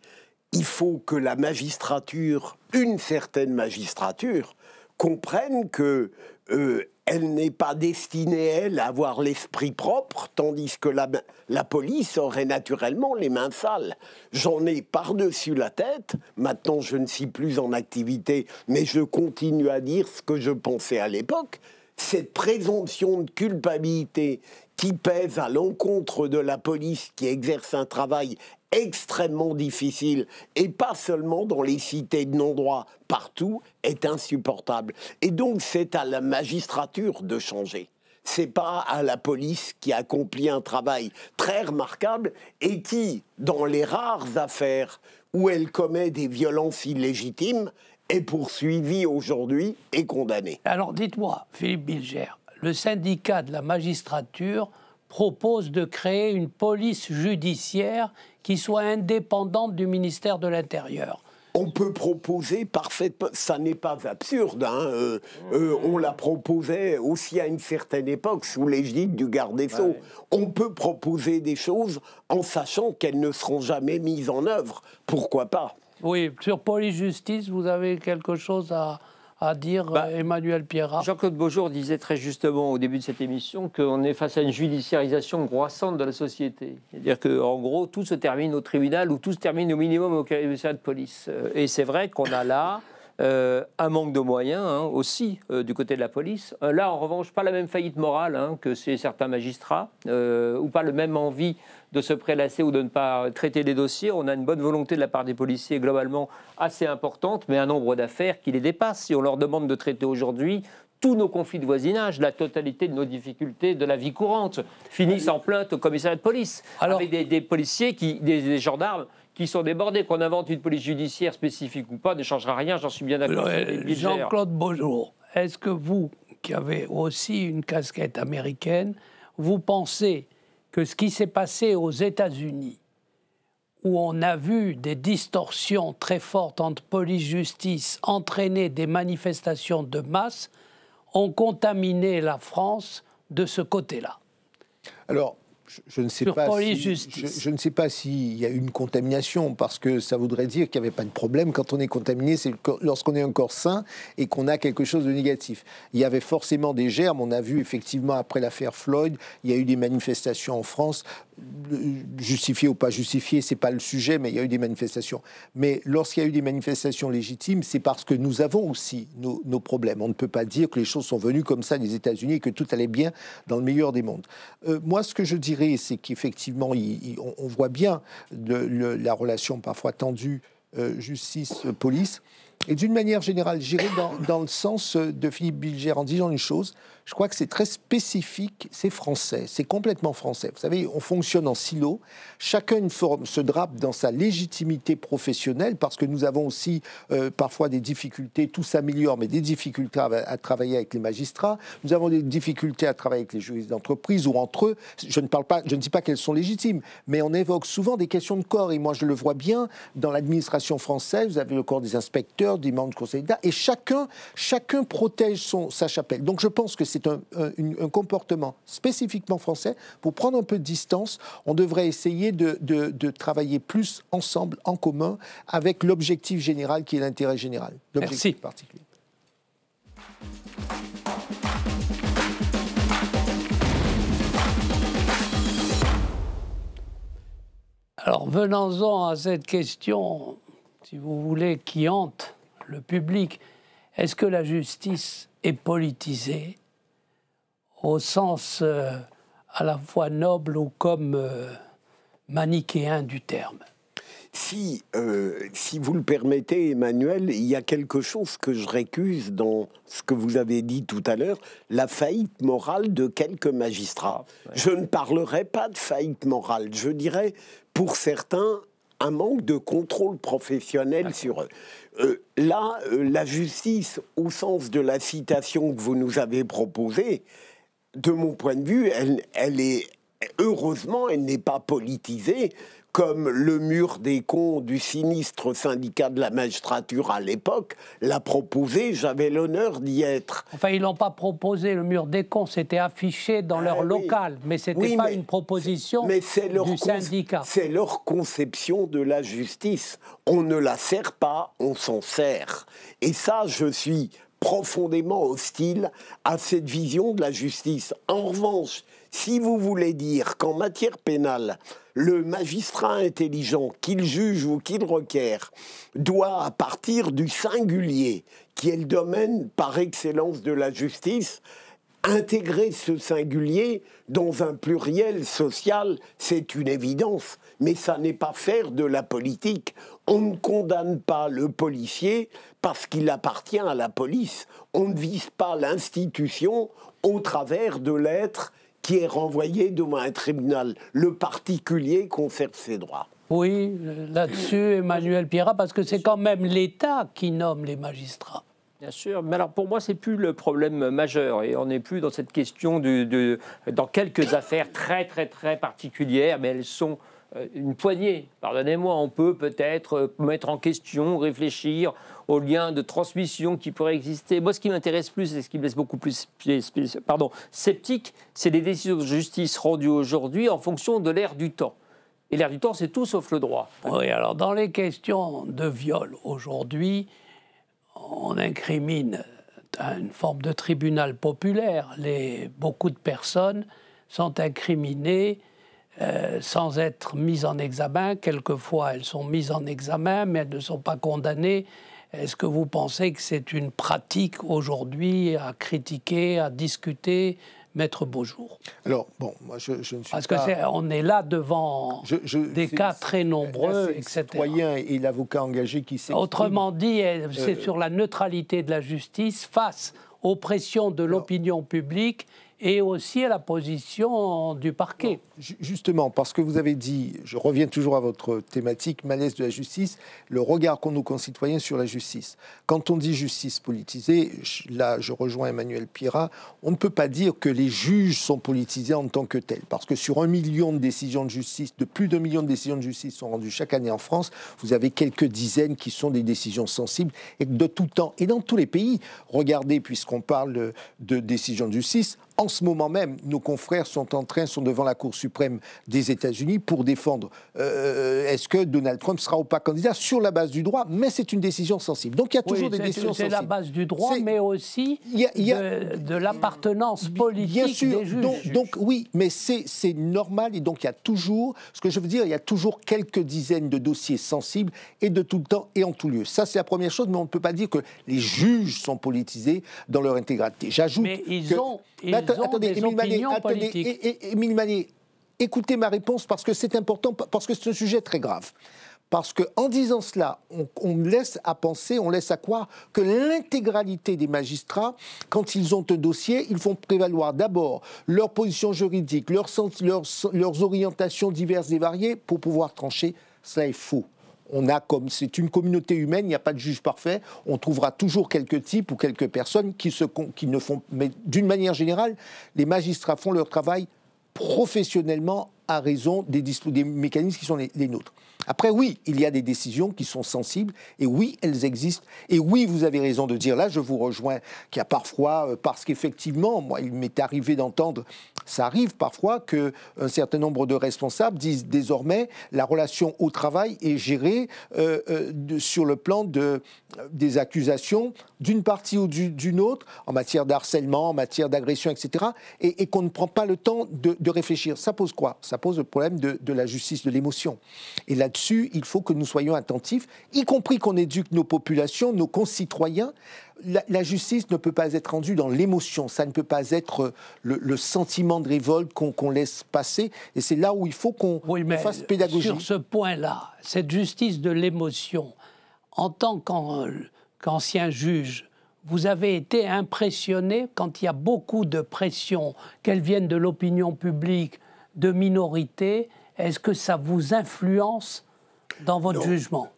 S2: il faut que la magistrature, une certaine magistrature, comprenne que euh, elle n'est pas destinée, elle, à avoir l'esprit propre, tandis que la, police aurait naturellement les mains sales. J'en ai par-dessus la tête. Maintenant, je ne suis plus en activité, mais je continue à dire ce que je pensais à l'époque. Cette présomption de culpabilité qui pèse à l'encontre de la police qui exerce un travail extrêmement difficile, et pas seulement dans les cités de non-droit, partout, est insupportable. Et donc c'est à la magistrature de changer c'est pas à la police qui accomplit un travail très remarquable et qui, dans les rares affaires où elle commet des violences illégitimes, est poursuivie aujourd'hui et condamnée. Alors dites-moi,
S1: Philippe Bilger, le syndicat de la magistrature propose de créer une police judiciaire qui soit indépendante du ministère de l'Intérieur.
S2: On peut proposer parfaitement, ça n'est pas absurde, hein, euh, euh, on la proposait aussi à une certaine époque sous l'égide du garde des Sceaux. On peut proposer des choses en sachant qu'elles ne seront jamais mises en œuvre, pourquoi pas
S1: Oui, sur police-justice, vous avez quelque chose à, à dire bah,
S3: euh, Emmanuel Pierrat. Jean-Claude Beaujour disait très justement au début de cette émission qu'on est face à une judiciarisation croissante de la société. C'est-à-dire qu'en gros, tout se termine au tribunal ou tout se termine au minimum au commissariat de police. Euh, et c'est vrai qu'on a là. Euh, un manque de moyens hein, aussi du côté de la police. là, en revanche, pas la même faillite morale hein, que chez certains magistrats, ou pas le même envie de se prélasser ou de ne pas traiter des dossiers. On a une bonne volonté de la part des policiers globalement assez importante, mais un nombre d'affaires qui les dépasse. Si on leur demande de traiter aujourd'hui tous nos conflits de voisinage, la totalité de nos difficultés de la vie courante finissent en plainte au commissariat de police. Alors, avec des, des policiers, qui, des, gendarmes qui sont débordés. Qu'on invente une police judiciaire spécifique ou pas ne changera rien, j'en suis bien d'accord. Jean-Claude
S1: Beaujour, est-ce que vous, qui avez aussi une casquette américaine, vous pensez que ce qui s'est passé aux États-Unis, où on a vu des distorsions très fortes entre police-justice entraîner des manifestations de masse, ont contaminé la France de ce côté-là
S4: je, ne sais pas je, ne sais pas s'il y a une contamination, parce que ça voudrait dire qu'il n'y avait pas de problème. Quand on est contaminé, c'est lorsqu'on est encore sain et qu'on a quelque chose de négatif. Il y avait forcément des germes. On a vu effectivement après l'affaire Floyd, il y a eu des manifestations en France justifié ou pas justifié, c'est pas le sujet, mais il y a eu des manifestations. Mais lorsqu'il y a eu des manifestations légitimes, c'est parce que nous avons aussi nos, problèmes. On ne peut pas dire que les choses sont venues comme ça des États-Unis et que tout allait bien dans le meilleur des mondes. Euh, moi, ce que je dirais, c'est qu'effectivement, on, voit bien la relation parfois tendue euh, justice-police. Euh, et d'une manière générale, j'irai dans, dans, le sens de Philippe Bilger en disant une chose je crois que c'est très spécifique, c'est français, c'est complètement français. Vous savez, on fonctionne en silo, chacun se drape dans sa légitimité professionnelle, parce que nous avons aussi euh, parfois des difficultés, tout s'améliore, mais des difficultés à, travailler avec les magistrats, nous avons des difficultés à travailler avec les juristes d'entreprise ou entre eux. Je ne, parle pas, je ne dis pas qu'elles sont légitimes, mais on évoque souvent des questions de corps, et moi je le vois bien dans l'administration française, vous avez le corps des inspecteurs, des membres du Conseil d'État, et chacun, chacun protège son, sa chapelle. Donc je pense que c'est c'est un, comportement spécifiquement français. Pour prendre un peu de distance, on devrait essayer de, travailler plus ensemble, en commun, avec l'objectif général qui est l'intérêt général, Merci. particulier.
S1: Alors venons-en à cette question, si vous voulez, qui hante le public. Est-ce que la justice est politisée au sens euh, à la fois noble ou comme euh, manichéen du terme.
S2: Si, euh, si vous le permettez, Emmanuel, il y a quelque chose que je récuse dans ce que vous avez dit tout à l'heure, la faillite morale de quelques magistrats. Je ne parlerai pas de faillite morale, je dirais pour certains un manque de contrôle professionnel sur eux. là, la justice, au sens de la citation que vous nous avez proposée, de mon point de vue, elle, est heureusement, elle n'est pas politisée comme le mur des cons du sinistre syndicat de la magistrature à l'époque l'a proposé, j'avais l'honneur d'y être.
S1: Enfin, ils n'ont pas proposé, le mur des cons, c'était affiché dans leur ah local, mais c'était pas une
S2: proposition mais leur du syndicat. C'est leur conception de la justice. On ne la sert pas, on s'en sert. Et ça, je suis profondément hostile à cette vision de la justice. En revanche, si vous voulez dire qu'en matière pénale, le magistrat intelligent, qu'il juge ou qu'il requiert, doit, à partir du singulier, qui est le domaine par excellence de la justice, intégrer ce singulier dans un pluriel social, c'est une évidence, mais ça n'est pas faire de la politique. On ne condamne pas le policier parce qu'il appartient à la police. On ne vise pas l'institution au travers de l'être qui est renvoyé devant un tribunal. Le particulier conserve ses droits.
S1: Oui, là-dessus, Emmanuel Pierrat, parce que c'est quand même l'État qui nomme les magistrats. Bien sûr, mais alors pour moi, c'est
S3: plus le problème majeur et on n'est plus dans cette question dans quelques affaires très très très particulières, mais elles sont euh, une poignée. Pardonnez-moi, on peut peut-être euh, mettre en question, réfléchir aux liens de transmission qui pourraient exister. Moi, ce qui m'intéresse plus et ce qui me laisse beaucoup plus pardon, sceptique, c'est les décisions de justice rendues aujourd'hui en fonction de l'ère du temps. Et l'ère du temps, c'est tout sauf le droit.
S1: Oui, alors dans les questions de viol aujourd'hui, on incrimine une forme de tribunal populaire. Les, beaucoup de personnes sont incriminées euh, sans être mises en examen. Quelquefois, elles sont mises en examen, mais elles ne sont pas condamnées. Est-ce que vous pensez que c'est une pratique aujourd'hui à critiquer, à discuter, Maître Beaujour
S4: Alors, bon, moi, je, ne suis Parce pas... Parce qu'on est là devant des cas très nombreux, etc. Le et l'avocat engagé qui s'est Autrement dit, euh, c'est sur
S1: la neutralité de la justice face aux pressions de l'opinion publique et aussi à la position du parquet.
S4: Justement, parce que vous avez dit, je reviens toujours à votre thématique, malaise de la justice, le regard qu'ont nos concitoyens sur la justice. Quand on dit justice politisée, là je rejoins Emmanuel Pira, on ne peut pas dire que les juges sont politisés en tant que tels, parce que sur un million de décisions de justice, de plus d'un million de décisions de justice sont rendues chaque année en France, vous avez quelques dizaines qui sont des décisions sensibles et de tout temps, et dans tous les pays. Regardez, puisqu'on parle de décisions de justice, en ce moment même, nos confrères sont en train, sont devant la Cour suprême des États-Unis pour défendre euh, est-ce que Donald Trump sera ou pas candidat sur la base du droit, mais c'est une décision sensible. Donc il y a toujours des décisions sensibles. C'est la base du droit,
S1: mais aussi de,
S4: l'appartenance politique des juges. Donc, donc oui, mais c'est normal et donc il y a toujours, ce que je veux dire, il y a toujours quelques dizaines de dossiers sensibles et de tout le temps et en tout lieu. Ça c'est la première chose, mais on ne peut pas dire que les juges sont politisés dans leur intégralité. J'ajoute que... Ont, ils attendez, Émile Manet, écoutez ma réponse parce que c'est important, parce que c'est un sujet très grave. Parce qu'en disant cela, on, laisse à penser, on laisse à croire que l'intégralité des magistrats, quand ils ont un dossier, ils font prévaloir d'abord leur position juridique, leurs orientations diverses et variées pour pouvoir trancher. Cela est faux. On a comme c'est une communauté humaine, il n'y a pas de juge parfait. On trouvera toujours quelques types ou quelques personnes qui se qui ne font. Mais d'une manière générale, les magistrats font leur travail professionnellement à raison des, des mécanismes qui sont les, nôtres. Après, oui, il y a des décisions qui sont sensibles, et oui, elles existent. Et oui, vous avez raison de dire, là, je vous rejoins, qu'il y a parfois, euh, parce qu'effectivement, moi, il m'est arrivé d'entendre ça arrive parfois qu'un certain nombre de responsables disent désormais la relation au travail est gérée euh, euh, sur le plan de, euh, des accusations d'une partie ou d'une autre en matière d'harcèlement, en matière d'agression, etc. Et, qu'on ne prend pas le temps de, réfléchir. Ça pose quoi Ça pose le problème de la justice de l'émotion. Et là-dessus, il faut que nous soyons attentifs, y compris qu'on éduque nos populations, nos concitoyens la, justice ne peut pas être rendue dans l'émotion, ça ne peut pas être euh, le, sentiment de révolte qu'on laisse passer. Et c'est là où il faut qu'on fasse pédagogie. Sur
S1: ce point-là, cette justice de l'émotion, en tant qu'ancien juge, vous avez été impressionné quand il y a beaucoup de pression, qu'elle vienne de l'opinion publique, de minorités. Est-ce que ça vous influence dans votre jugement.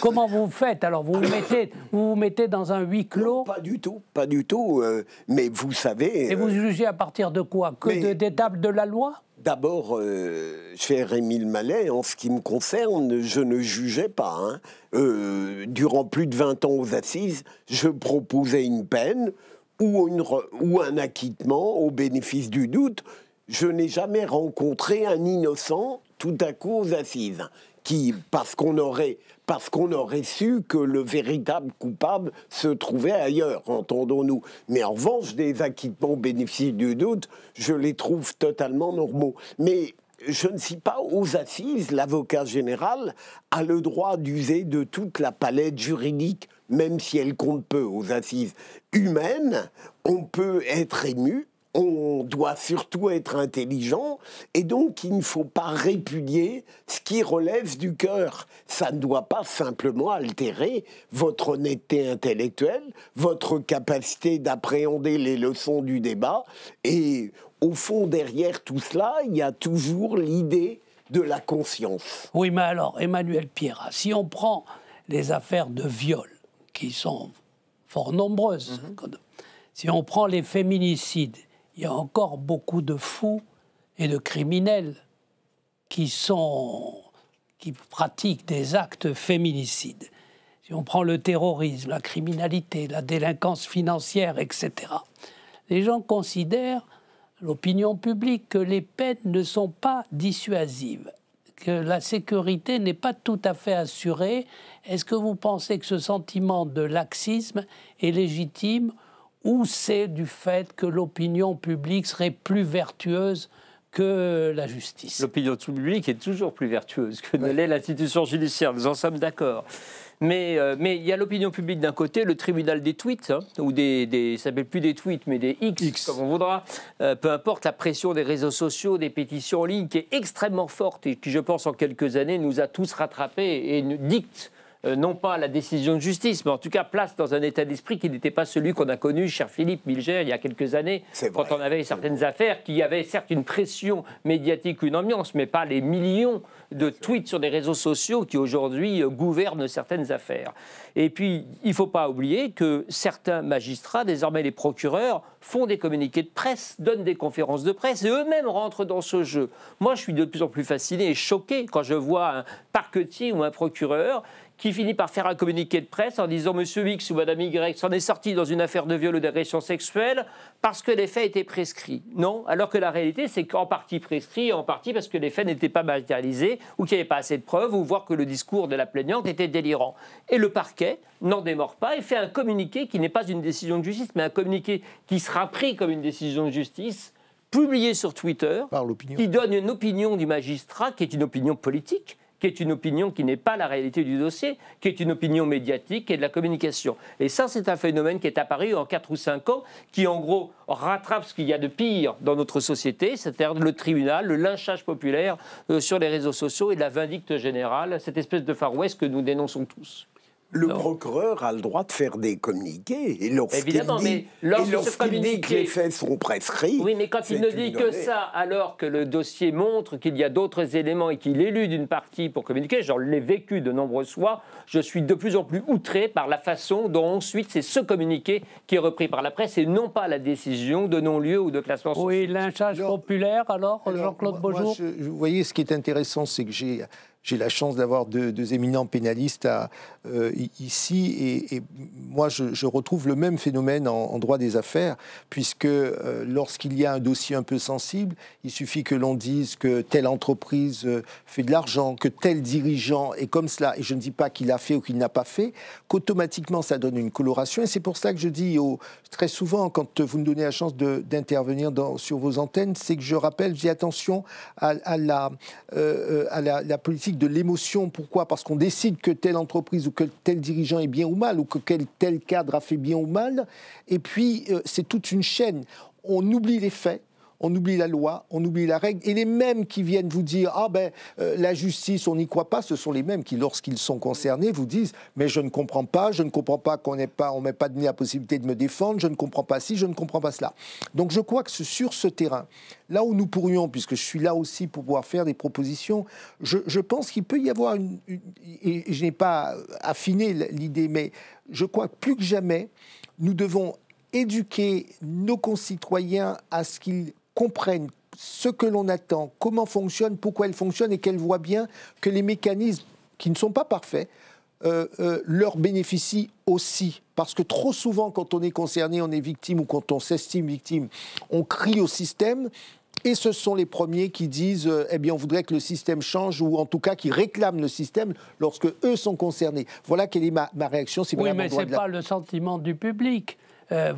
S1: Comment vous faites Alors, vous vous, mettez, vous vous mettez dans un huis clos Pas du tout, pas du tout.
S2: Euh, mais vous savez. Et vous euh,
S1: jugez à partir de quoi
S2: Que de, des tables de la loi D'abord, euh, cher Émile Mallet, en ce qui me concerne, je ne jugeais pas. Hein. durant plus de 20 ans aux assises, je proposais une peine ou, une, ou un acquittement au bénéfice du doute. Je n'ai jamais rencontré un innocent tout à coup aux assises parce qu'on aurait, parce aurait su que le véritable coupable se trouvait ailleurs, entendons-nous. Mais en revanche, des acquittements bénéficient du doute, je les trouve totalement normaux. Mais je ne sais pas aux assises, l'avocat général a le droit d'user de toute la palette juridique, même si elle compte peu aux assises humaines. On peut être ému, on doit surtout être intelligent et donc il ne faut pas répudier ce qui relève du cœur. Ça ne doit pas simplement altérer votre honnêteté intellectuelle, votre capacité d'appréhender les leçons du débat et au fond derrière tout cela, il y a toujours l'idée de la conscience.
S1: Oui, mais alors, Emmanuel Pierre, si on prend les affaires de viol, qui sont fort nombreuses, mhm. si on prend les féminicides, il y a encore beaucoup de fous et de criminels qui sont qui pratiquent des actes féminicides. Si on prend le terrorisme, la criminalité, la délinquance financière, etc., les gens considèrent, l'opinion publique, que les peines ne sont pas dissuasives, que la sécurité n'est pas tout à fait assurée. Est-ce que vous pensez que ce sentiment de laxisme est légitime ou c'est du fait que l'opinion publique serait plus vertueuse que la justice.
S3: L'opinion publique est toujours plus vertueuse que ne l'est l'institution judiciaire, nous en sommes d'accord. Euh, mais il y a l'opinion publique d'un côté, le tribunal des tweets, hein, ou des, des ça s'appelle plus des tweets, mais des X, comme on voudra, euh, peu importe la pression des réseaux sociaux, des pétitions en ligne, qui est extrêmement forte et qui, je pense, en quelques années, nous a tous rattrapés et nous dicte euh, non pas la décision de justice, mais en tout cas place dans un état d'esprit qui n'était pas celui qu'on a connu, cher Philippe Milger, il y a quelques années, quand on avait certaines affaires qui avaient certes une pression médiatique, une ambiance, mais pas les millions de tweets sur les réseaux sociaux qui aujourd'hui euh, gouvernent certaines affaires. Et puis, il ne faut pas oublier que certains magistrats, désormais les procureurs, font des communiqués de presse, donnent des conférences de presse et eux-mêmes rentrent dans ce jeu. Moi, je suis de plus en plus fasciné et choqué quand je vois un parquetier ou un procureur qui finit par faire un communiqué de presse en disant Monsieur X ou Madame Y s'en est sorti dans une affaire de viol ou d'agression sexuelle parce que les faits étaient prescrits. Non, alors que la réalité, c'est qu'en partie prescrits, en partie parce que les faits n'étaient pas matérialisés ou qu'il n'y avait pas assez de preuves ou voir que le discours de la plaignante était délirant. Et le parquet n'en démord pas et fait un communiqué qui n'est pas une décision de justice, mais un communiqué qui sera pris comme une décision de justice publié sur Twitter, qui donne une opinion du magistrat, qui est une opinion politique, qui est une opinion qui n'est pas la réalité du dossier, qui est une opinion médiatique et de la communication. Et ça, c'est un phénomène qui est apparu en 4 ou 5 ans, qui en gros rattrape ce qu'il y a de pire dans notre société, c'est-à-dire le tribunal, le lynchage populaire euh, sur les réseaux sociaux et la vindicte générale, cette espèce de Far West que nous dénonçons tous.
S2: Le procureur a le droit de faire des communiqués. Et lorsqu'il bah, dit, que les faits sont prescrits. Oui, mais quand il ne dit que ça, alors que le dossier montre
S3: qu'il y a d'autres éléments et qu'il élu d'une partie pour communiquer, j'en l'ai vécu de nombreuses fois, je suis de plus en plus outré par la façon dont ensuite c'est ce communiqué qui est repris par la presse et non pas la décision de non-lieu ou de classement Oui,
S1: lynchage populaire, alors,
S4: Jean-Claude Bonjour. vous voyez, ce qui est intéressant, c'est que j'ai j'ai la chance d'avoir deux, éminents pénalistes euh, ici, et, moi je, retrouve le même phénomène en, droit des affaires, puisque euh, lorsqu'il y a un dossier un peu sensible, il suffit que l'on dise que telle entreprise euh, fait de l'argent, que tel dirigeant est comme cela, et je ne dis pas qu'il a fait ou qu'il n'a pas fait, qu'automatiquement ça donne une coloration, et c'est pour ça que je dis très souvent quand vous me donnez la chance d'intervenir sur vos antennes, c'est que je rappelle, je dis attention à, la, à la, la politique de l'émotion. Pourquoi Parce qu'on décide que telle entreprise ou que tel dirigeant est bien ou mal, ou que tel cadre a fait bien ou mal. Et puis, euh, c'est toute une chaîne. On oublie les faits on oublie la loi, on oublie la règle. Et les mêmes qui viennent vous dire Ah ben, euh, la justice, on n'y croit pas, ce sont les mêmes qui, lorsqu'ils sont concernés, vous disent Mais je ne comprends pas, je ne comprends pas qu'on on m'ait pas donné la possibilité de me défendre, je ne comprends pas ci, je ne comprends pas cela. Donc je crois que sur ce terrain, là où nous pourrions, puisque je suis là aussi pour pouvoir faire des propositions, je, pense qu'il peut y avoir une. et je n'ai pas affiné l'idée, mais je crois que plus que jamais, nous devons éduquer nos concitoyens à ce qu'ils comprennent ce que l'on attend, comment fonctionne, pourquoi elle fonctionne et qu'elle voit bien que les mécanismes qui ne sont pas parfaits euh, euh, leur bénéficient aussi. Parce que trop souvent, quand on est concerné, on est victime ou quand on s'estime victime, on crie au système. Et ce sont les premiers qui disent euh, eh bien, on voudrait que le système change ou en tout cas qui réclament le système lorsque eux sont concernés. Voilà quelle est ma, ma réaction. Si oui, mais ce n'est pas
S1: le sentiment du public.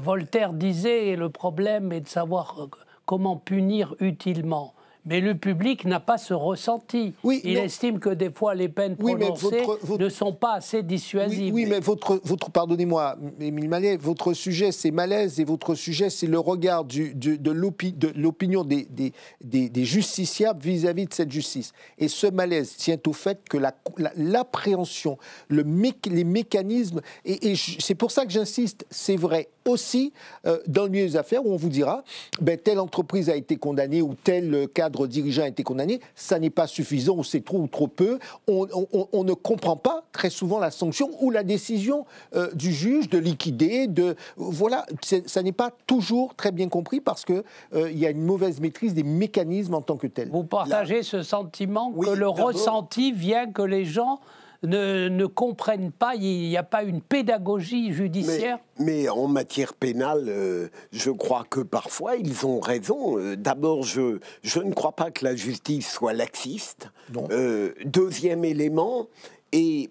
S1: Voltaire disait le problème est de savoir comment punir utilement mais le public n'a pas ce ressenti. Oui, Il estime que des fois les peines prononcées
S4: ne sont pas assez dissuasives. Oui, mais votre, votre pardonnez-moi, Émile votre sujet c'est malaise et votre sujet c'est le regard du, de l'opinion des, des, justiciables vis-à-vis de cette justice. Et ce malaise tient au fait que l'appréhension, la, le les mécanismes, et, c'est pour ça que j'insiste, c'est vrai aussi euh, dans le milieu des affaires où on vous dira, ben, telle entreprise a été condamnée ou tel cas dirigeant a été condamné, ça n'est pas suffisant ou c'est trop ou trop peu. On, ne comprend pas très souvent la sanction ou la décision euh, du juge de liquider, de voilà, ça n'est pas toujours très bien compris parce que euh, il y a une mauvaise maîtrise des mécanismes en tant que tels. Vous partagez
S1: ce sentiment que le ressenti vient que les gens ne, comprennent pas, il n'y a pas une pédagogie judiciaire
S2: mais, en matière pénale, euh, je crois que parfois ils ont raison. Euh, d'abord, je, je ne crois pas que la justice soit laxiste. Euh, deuxième élément, et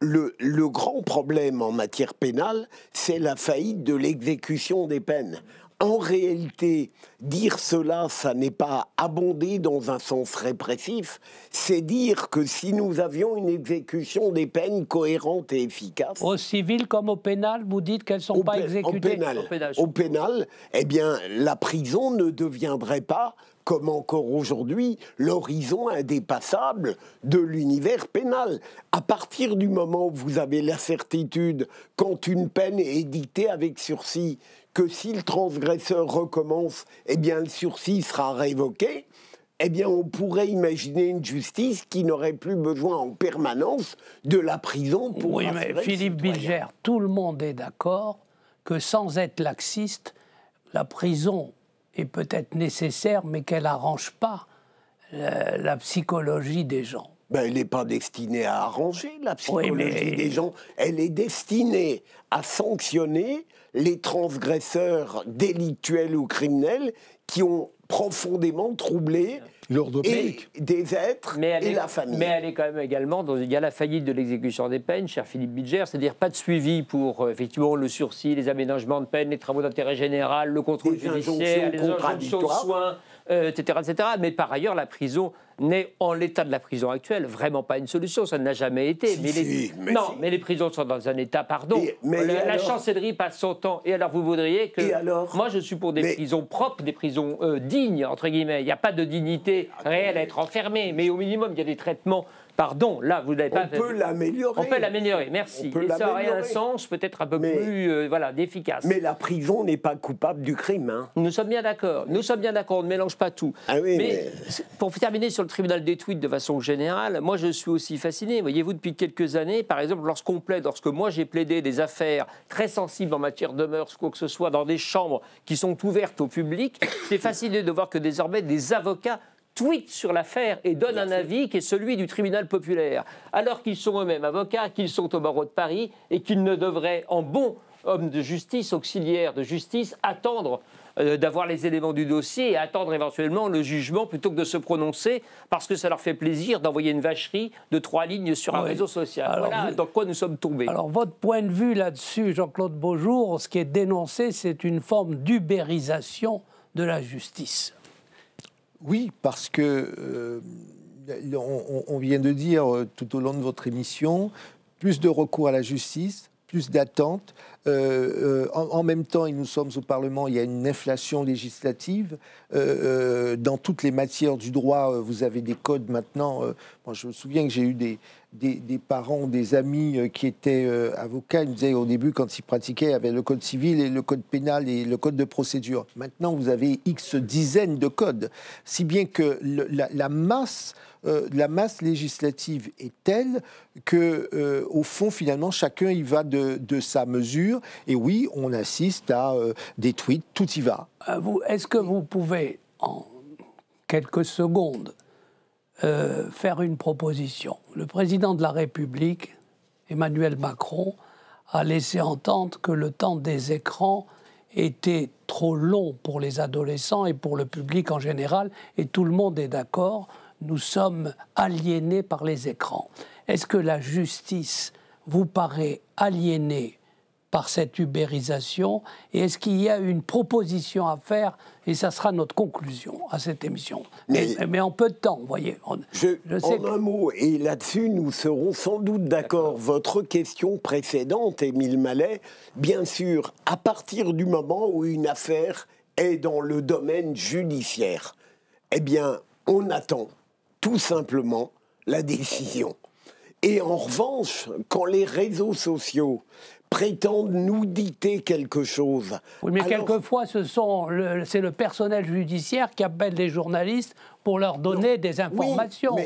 S2: le, le, grand problème en matière pénale, c'est la faillite de l'exécution des peines en réalité, dire cela, ça n'est pas abonder dans un sens répressif, c'est dire que si nous avions une exécution des peines cohérente et efficace...
S1: Au civil comme au pénal, vous dites qu'elles ne sont pas exécutées au pénal,
S2: au eh bien, la prison ne deviendrait pas comme encore aujourd'hui, l'horizon indépassable de l'univers pénal. À partir du moment où vous avez la certitude, quand une peine est édictée avec sursis, que si le transgresseur recommence, eh bien le sursis sera révoqué, eh bien on pourrait imaginer une justice qui n'aurait plus besoin en permanence de la prison pour... Oui, mais Philippe Bilger,
S1: tout le monde est d'accord que sans être laxiste, la prison est peut-être nécessaire, mais qu'elle n'arrange pas euh,
S2: la, psychologie des gens. Ben, elle n'est pas destinée à arranger la psychologie des gens. Elle est destinée à sanctionner les transgresseurs délictuels ou criminels qui ont profondément troublé l'ordre des êtres et la famille. Mais elle
S3: est quand même également dans il y a la faillite de l'exécution des peines, cher Philippe Bidger, c'est-à-dire pas de suivi pour euh, effectivement le sursis, les aménagements de peine, les travaux d'intérêt général, le contrôle judiciaire, les injonctions de soins. Euh, etc., Mais par ailleurs, la prison n'est en l'état de la prison actuelle vraiment pas une solution, ça n'a jamais été. mais les... non, mais les prisons sont dans un état, pardon. la, chancellerie passe son temps. Et alors vous voudriez que... Moi je suis pour des prisons propres, des prisons euh, dignes, entre guillemets. Il n'y a pas de dignité réelle à être enfermé, mais au minimum il y a des traitements Pardon, là, vous n'avez pas. On peut l'améliorer. On peut l'améliorer, merci. ça aurait un sens peut-être un peu plus euh, voilà, efficace. Mais
S2: la prison n'est pas coupable
S3: du crime. Hein. Nous sommes bien d'accord. Nous sommes bien d'accord, on ne mélange pas tout. Ah oui, mais, pour terminer sur le tribunal des tweets de façon générale, moi je suis aussi fasciné. Voyez-vous, depuis quelques années, par exemple, lorsqu'on plaide, lorsque moi j'ai plaidé des affaires très sensibles en matière de mœurs, quoi que ce soit, dans des chambres qui sont ouvertes au public, c'est fasciné de voir que désormais des avocats tweet sur l'affaire et donne un avis qui est celui du tribunal populaire, alors qu'ils sont eux-mêmes avocats, qu'ils sont au barreau de Paris et qu'ils ne devraient, en bon homme de justice, auxiliaire de justice, attendre euh, d'avoir les éléments du dossier et attendre éventuellement le jugement plutôt que de se prononcer parce que ça leur fait plaisir d'envoyer une vacherie de trois lignes sur ah un réseau social. Alors, voilà dans quoi nous sommes
S1: tombés. Alors votre point de vue là-dessus, Jean-Claude Beaujour, ce qui est dénoncé, c'est une forme d'ubérisation de la justice.
S4: Oui, parce que euh, on, vient de dire euh, tout au long de votre émission, plus de recours à la justice, plus d'attentes. Euh, en, même temps, et nous sommes au Parlement, il y a une inflation législative. dans toutes les matières du droit, vous avez des codes maintenant. moi, je me souviens que j'ai eu des, des, parents, des amis euh, qui étaient euh, avocats, ils me disaient au début, quand ils pratiquaient, il y avait le code civil et le code pénal et le code de procédure. Maintenant, vous avez X dizaines de codes, si bien que la, masse... Euh, la masse législative est telle que, au fond, finalement, chacun y va de, sa mesure. Et oui, on assiste à des tweets, tout y va. Est-ce que vous pouvez, en quelques secondes,
S1: euh, faire une proposition. Le président de la République, Emmanuel Macron, a laissé entendre que le temps des écrans était trop long pour les adolescents et pour le public en général, et tout le monde est d'accord, nous sommes aliénés par les écrans. Est-ce que la justice vous paraît aliénée par cette ubérisation Et est-ce qu'il y a une proposition à faire Et ça sera notre conclusion à cette émission.
S2: Mais, en peu de temps, vous voyez. je, en un mot, et là-dessus, nous serons sans doute d'accord. Votre question précédente, Émile Mallet, bien sûr, à partir du moment où une affaire est dans le domaine judiciaire, eh bien, on attend tout simplement la décision. Et en revanche, quand les réseaux sociaux prétendent nous dicter quelque chose. Oui, mais quelquefois, c'est
S1: le personnel judiciaire qui appelle les journalistes pour leur donner des informations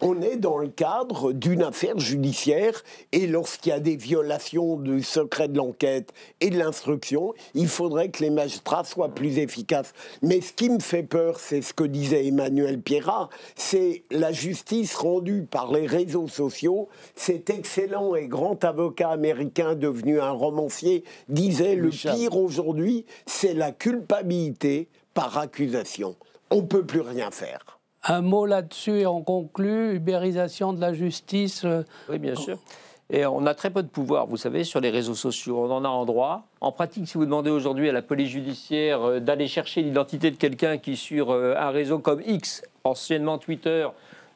S2: on est dans le cadre d'une affaire judiciaire et lorsqu'il y a des violations du secret de l'enquête et de l'instruction, il faudrait que les magistrats soient plus efficaces. Mais ce qui me fait peur, c'est ce que disait Emmanuel Pierrat, c'est la justice rendue par les réseaux sociaux. Cet excellent et grand avocat américain devenu un romancier disait le pire aujourd'hui, c'est la culpabilité par accusation. On peut plus rien faire.
S1: Un mot là-dessus et on conclut, ubérisation de la justice. Euh,
S2: oui, bien sûr. Et on a très peu de
S3: pouvoir, vous savez, sur les réseaux sociaux. On en a en droit. En pratique, si vous demandez aujourd'hui à la police judiciaire euh, d'aller chercher l'identité de quelqu'un qui, sur euh, un réseau comme X, anciennement Twitter,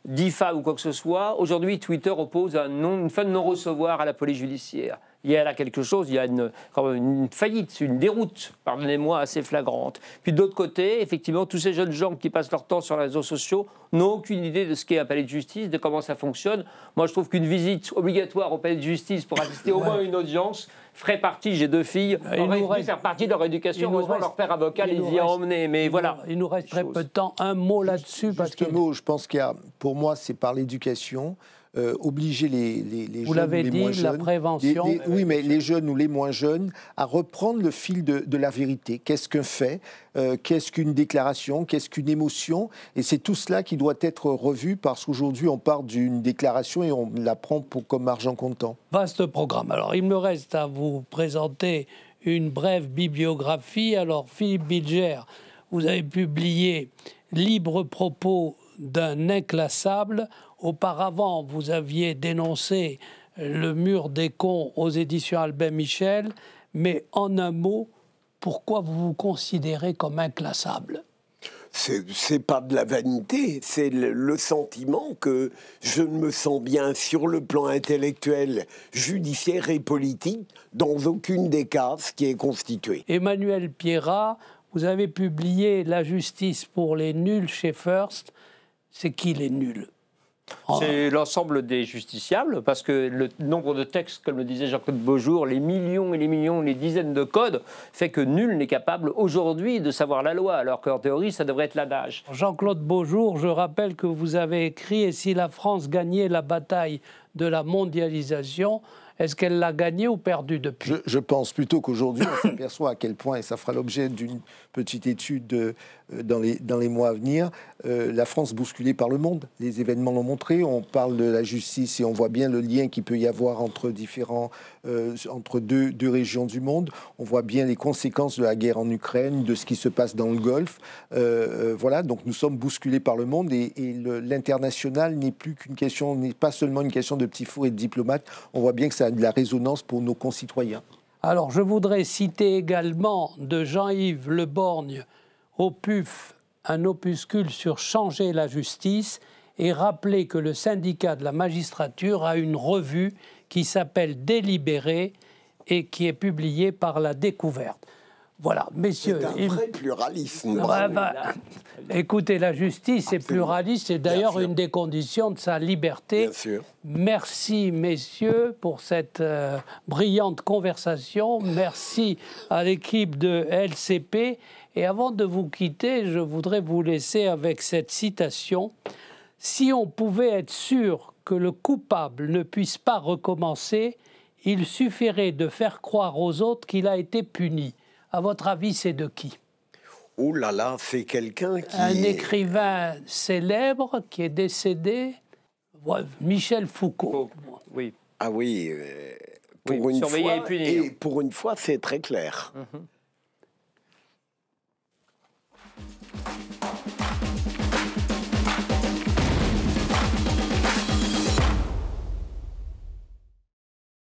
S3: Difa ou quoi que ce soit, aujourd'hui Twitter oppose un non, une fin de non-recevoir à la police judiciaire il y a là quelque chose, il y a une, une faillite, une déroute, pardonnez-moi, assez flagrante. Puis d'autre côté, effectivement, tous ces jeunes gens qui passent leur temps sur les réseaux sociaux n'ont aucune idée de ce qu'est un palais de justice, de comment ça fonctionne. Moi, je trouve qu'une visite obligatoire au palais de justice pour assister au moins à une audience ferait partie, j'ai deux filles, aurait faire partie de leur éducation. Heureusement, leur père avocat les y a emmenés. Mais il voilà. Il nous reste très peu de
S4: temps. Un mot là-dessus. Parce que... mot, je pense qu'il y a, pour moi, c'est par l'éducation. Euh, obliger les, jeunes ou les moins jeunes. oui, mais les jeunes ou les moins jeunes à reprendre le fil de, la vérité. Qu'est-ce qu'un fait euh, Qu'est-ce qu'une déclaration Qu'est-ce qu'une émotion Et c'est tout cela qui doit être revu parce qu'aujourd'hui, on part d'une déclaration et on la prend pour, comme argent comptant.
S1: Vaste programme. Alors, il me reste à vous présenter une brève bibliographie. Alors, Philippe bidger vous avez publié Libre propos d'un inclassable. Auparavant, vous aviez dénoncé le mur des cons aux éditions Albin Michel, mais en un mot, pourquoi vous vous considérez comme inclassable
S2: c'est pas de la vanité, c'est le, sentiment que je ne me sens bien sur le plan intellectuel, judiciaire et politique dans aucune des cases qui est constituée.
S1: Emmanuel Pierrat, vous avez publié La justice pour les nuls chez First c'est qu'il est nul.
S3: C'est l'ensemble des justiciables, parce que le nombre de textes, comme le disait Jean-Claude Beaujour, les millions et les millions, les dizaines de codes, fait que nul n'est capable aujourd'hui de savoir la loi, alors qu'en théorie, ça devrait être l'adage.
S1: Jean-Claude Beaujour, je rappelle que vous avez écrit Et si la France gagnait la bataille de la mondialisation, est-ce qu'elle
S4: l'a gagné ou perdu depuis je, je, pense plutôt qu'aujourd'hui, on *coughs* s'aperçoit à quel point, et ça fera l'objet d'une petite étude euh, dans, les, dans les mois à venir, euh, la France bousculée par le monde. Les événements l'ont montré. On parle de la justice et on voit bien le lien qu'il peut y avoir entre, différents, euh, entre deux, deux, régions du monde. On voit bien les conséquences de la guerre en Ukraine, de ce qui se passe dans le Golfe. voilà, donc nous sommes bousculés par le monde et, l'international n'est plus qu'une question, n'est pas seulement une question de petits fours et de diplomates. On voit bien que ça de la résonance pour nos concitoyens.
S1: Alors, je voudrais citer également de Jean-Yves Le au PUF un opuscule sur changer la justice et rappeler que le syndicat de la magistrature a une revue qui s'appelle Délibéré et qui est publiée par La Découverte. Voilà, messieurs. C'est un vrai
S2: pluralisme. Bah,
S1: écoutez, la justice est pluraliste, c'est d'ailleurs une des conditions de sa liberté. Merci, messieurs, pour cette euh, brillante conversation. Merci à l'équipe de LCP. Et avant de vous quitter, je voudrais vous laisser avec cette citation. Si on pouvait être sûr que le coupable ne puisse pas recommencer, il suffirait de faire croire aux autres qu'il a été puni. À votre avis, c'est de qui
S2: Oh là là, c'est quelqu'un qui. Un
S1: écrivain célèbre qui est décédé, Michel Foucault.
S2: oui. Ah oui, euh, pour, une fois, et pour une fois, c'est très clair.
S1: Mhm.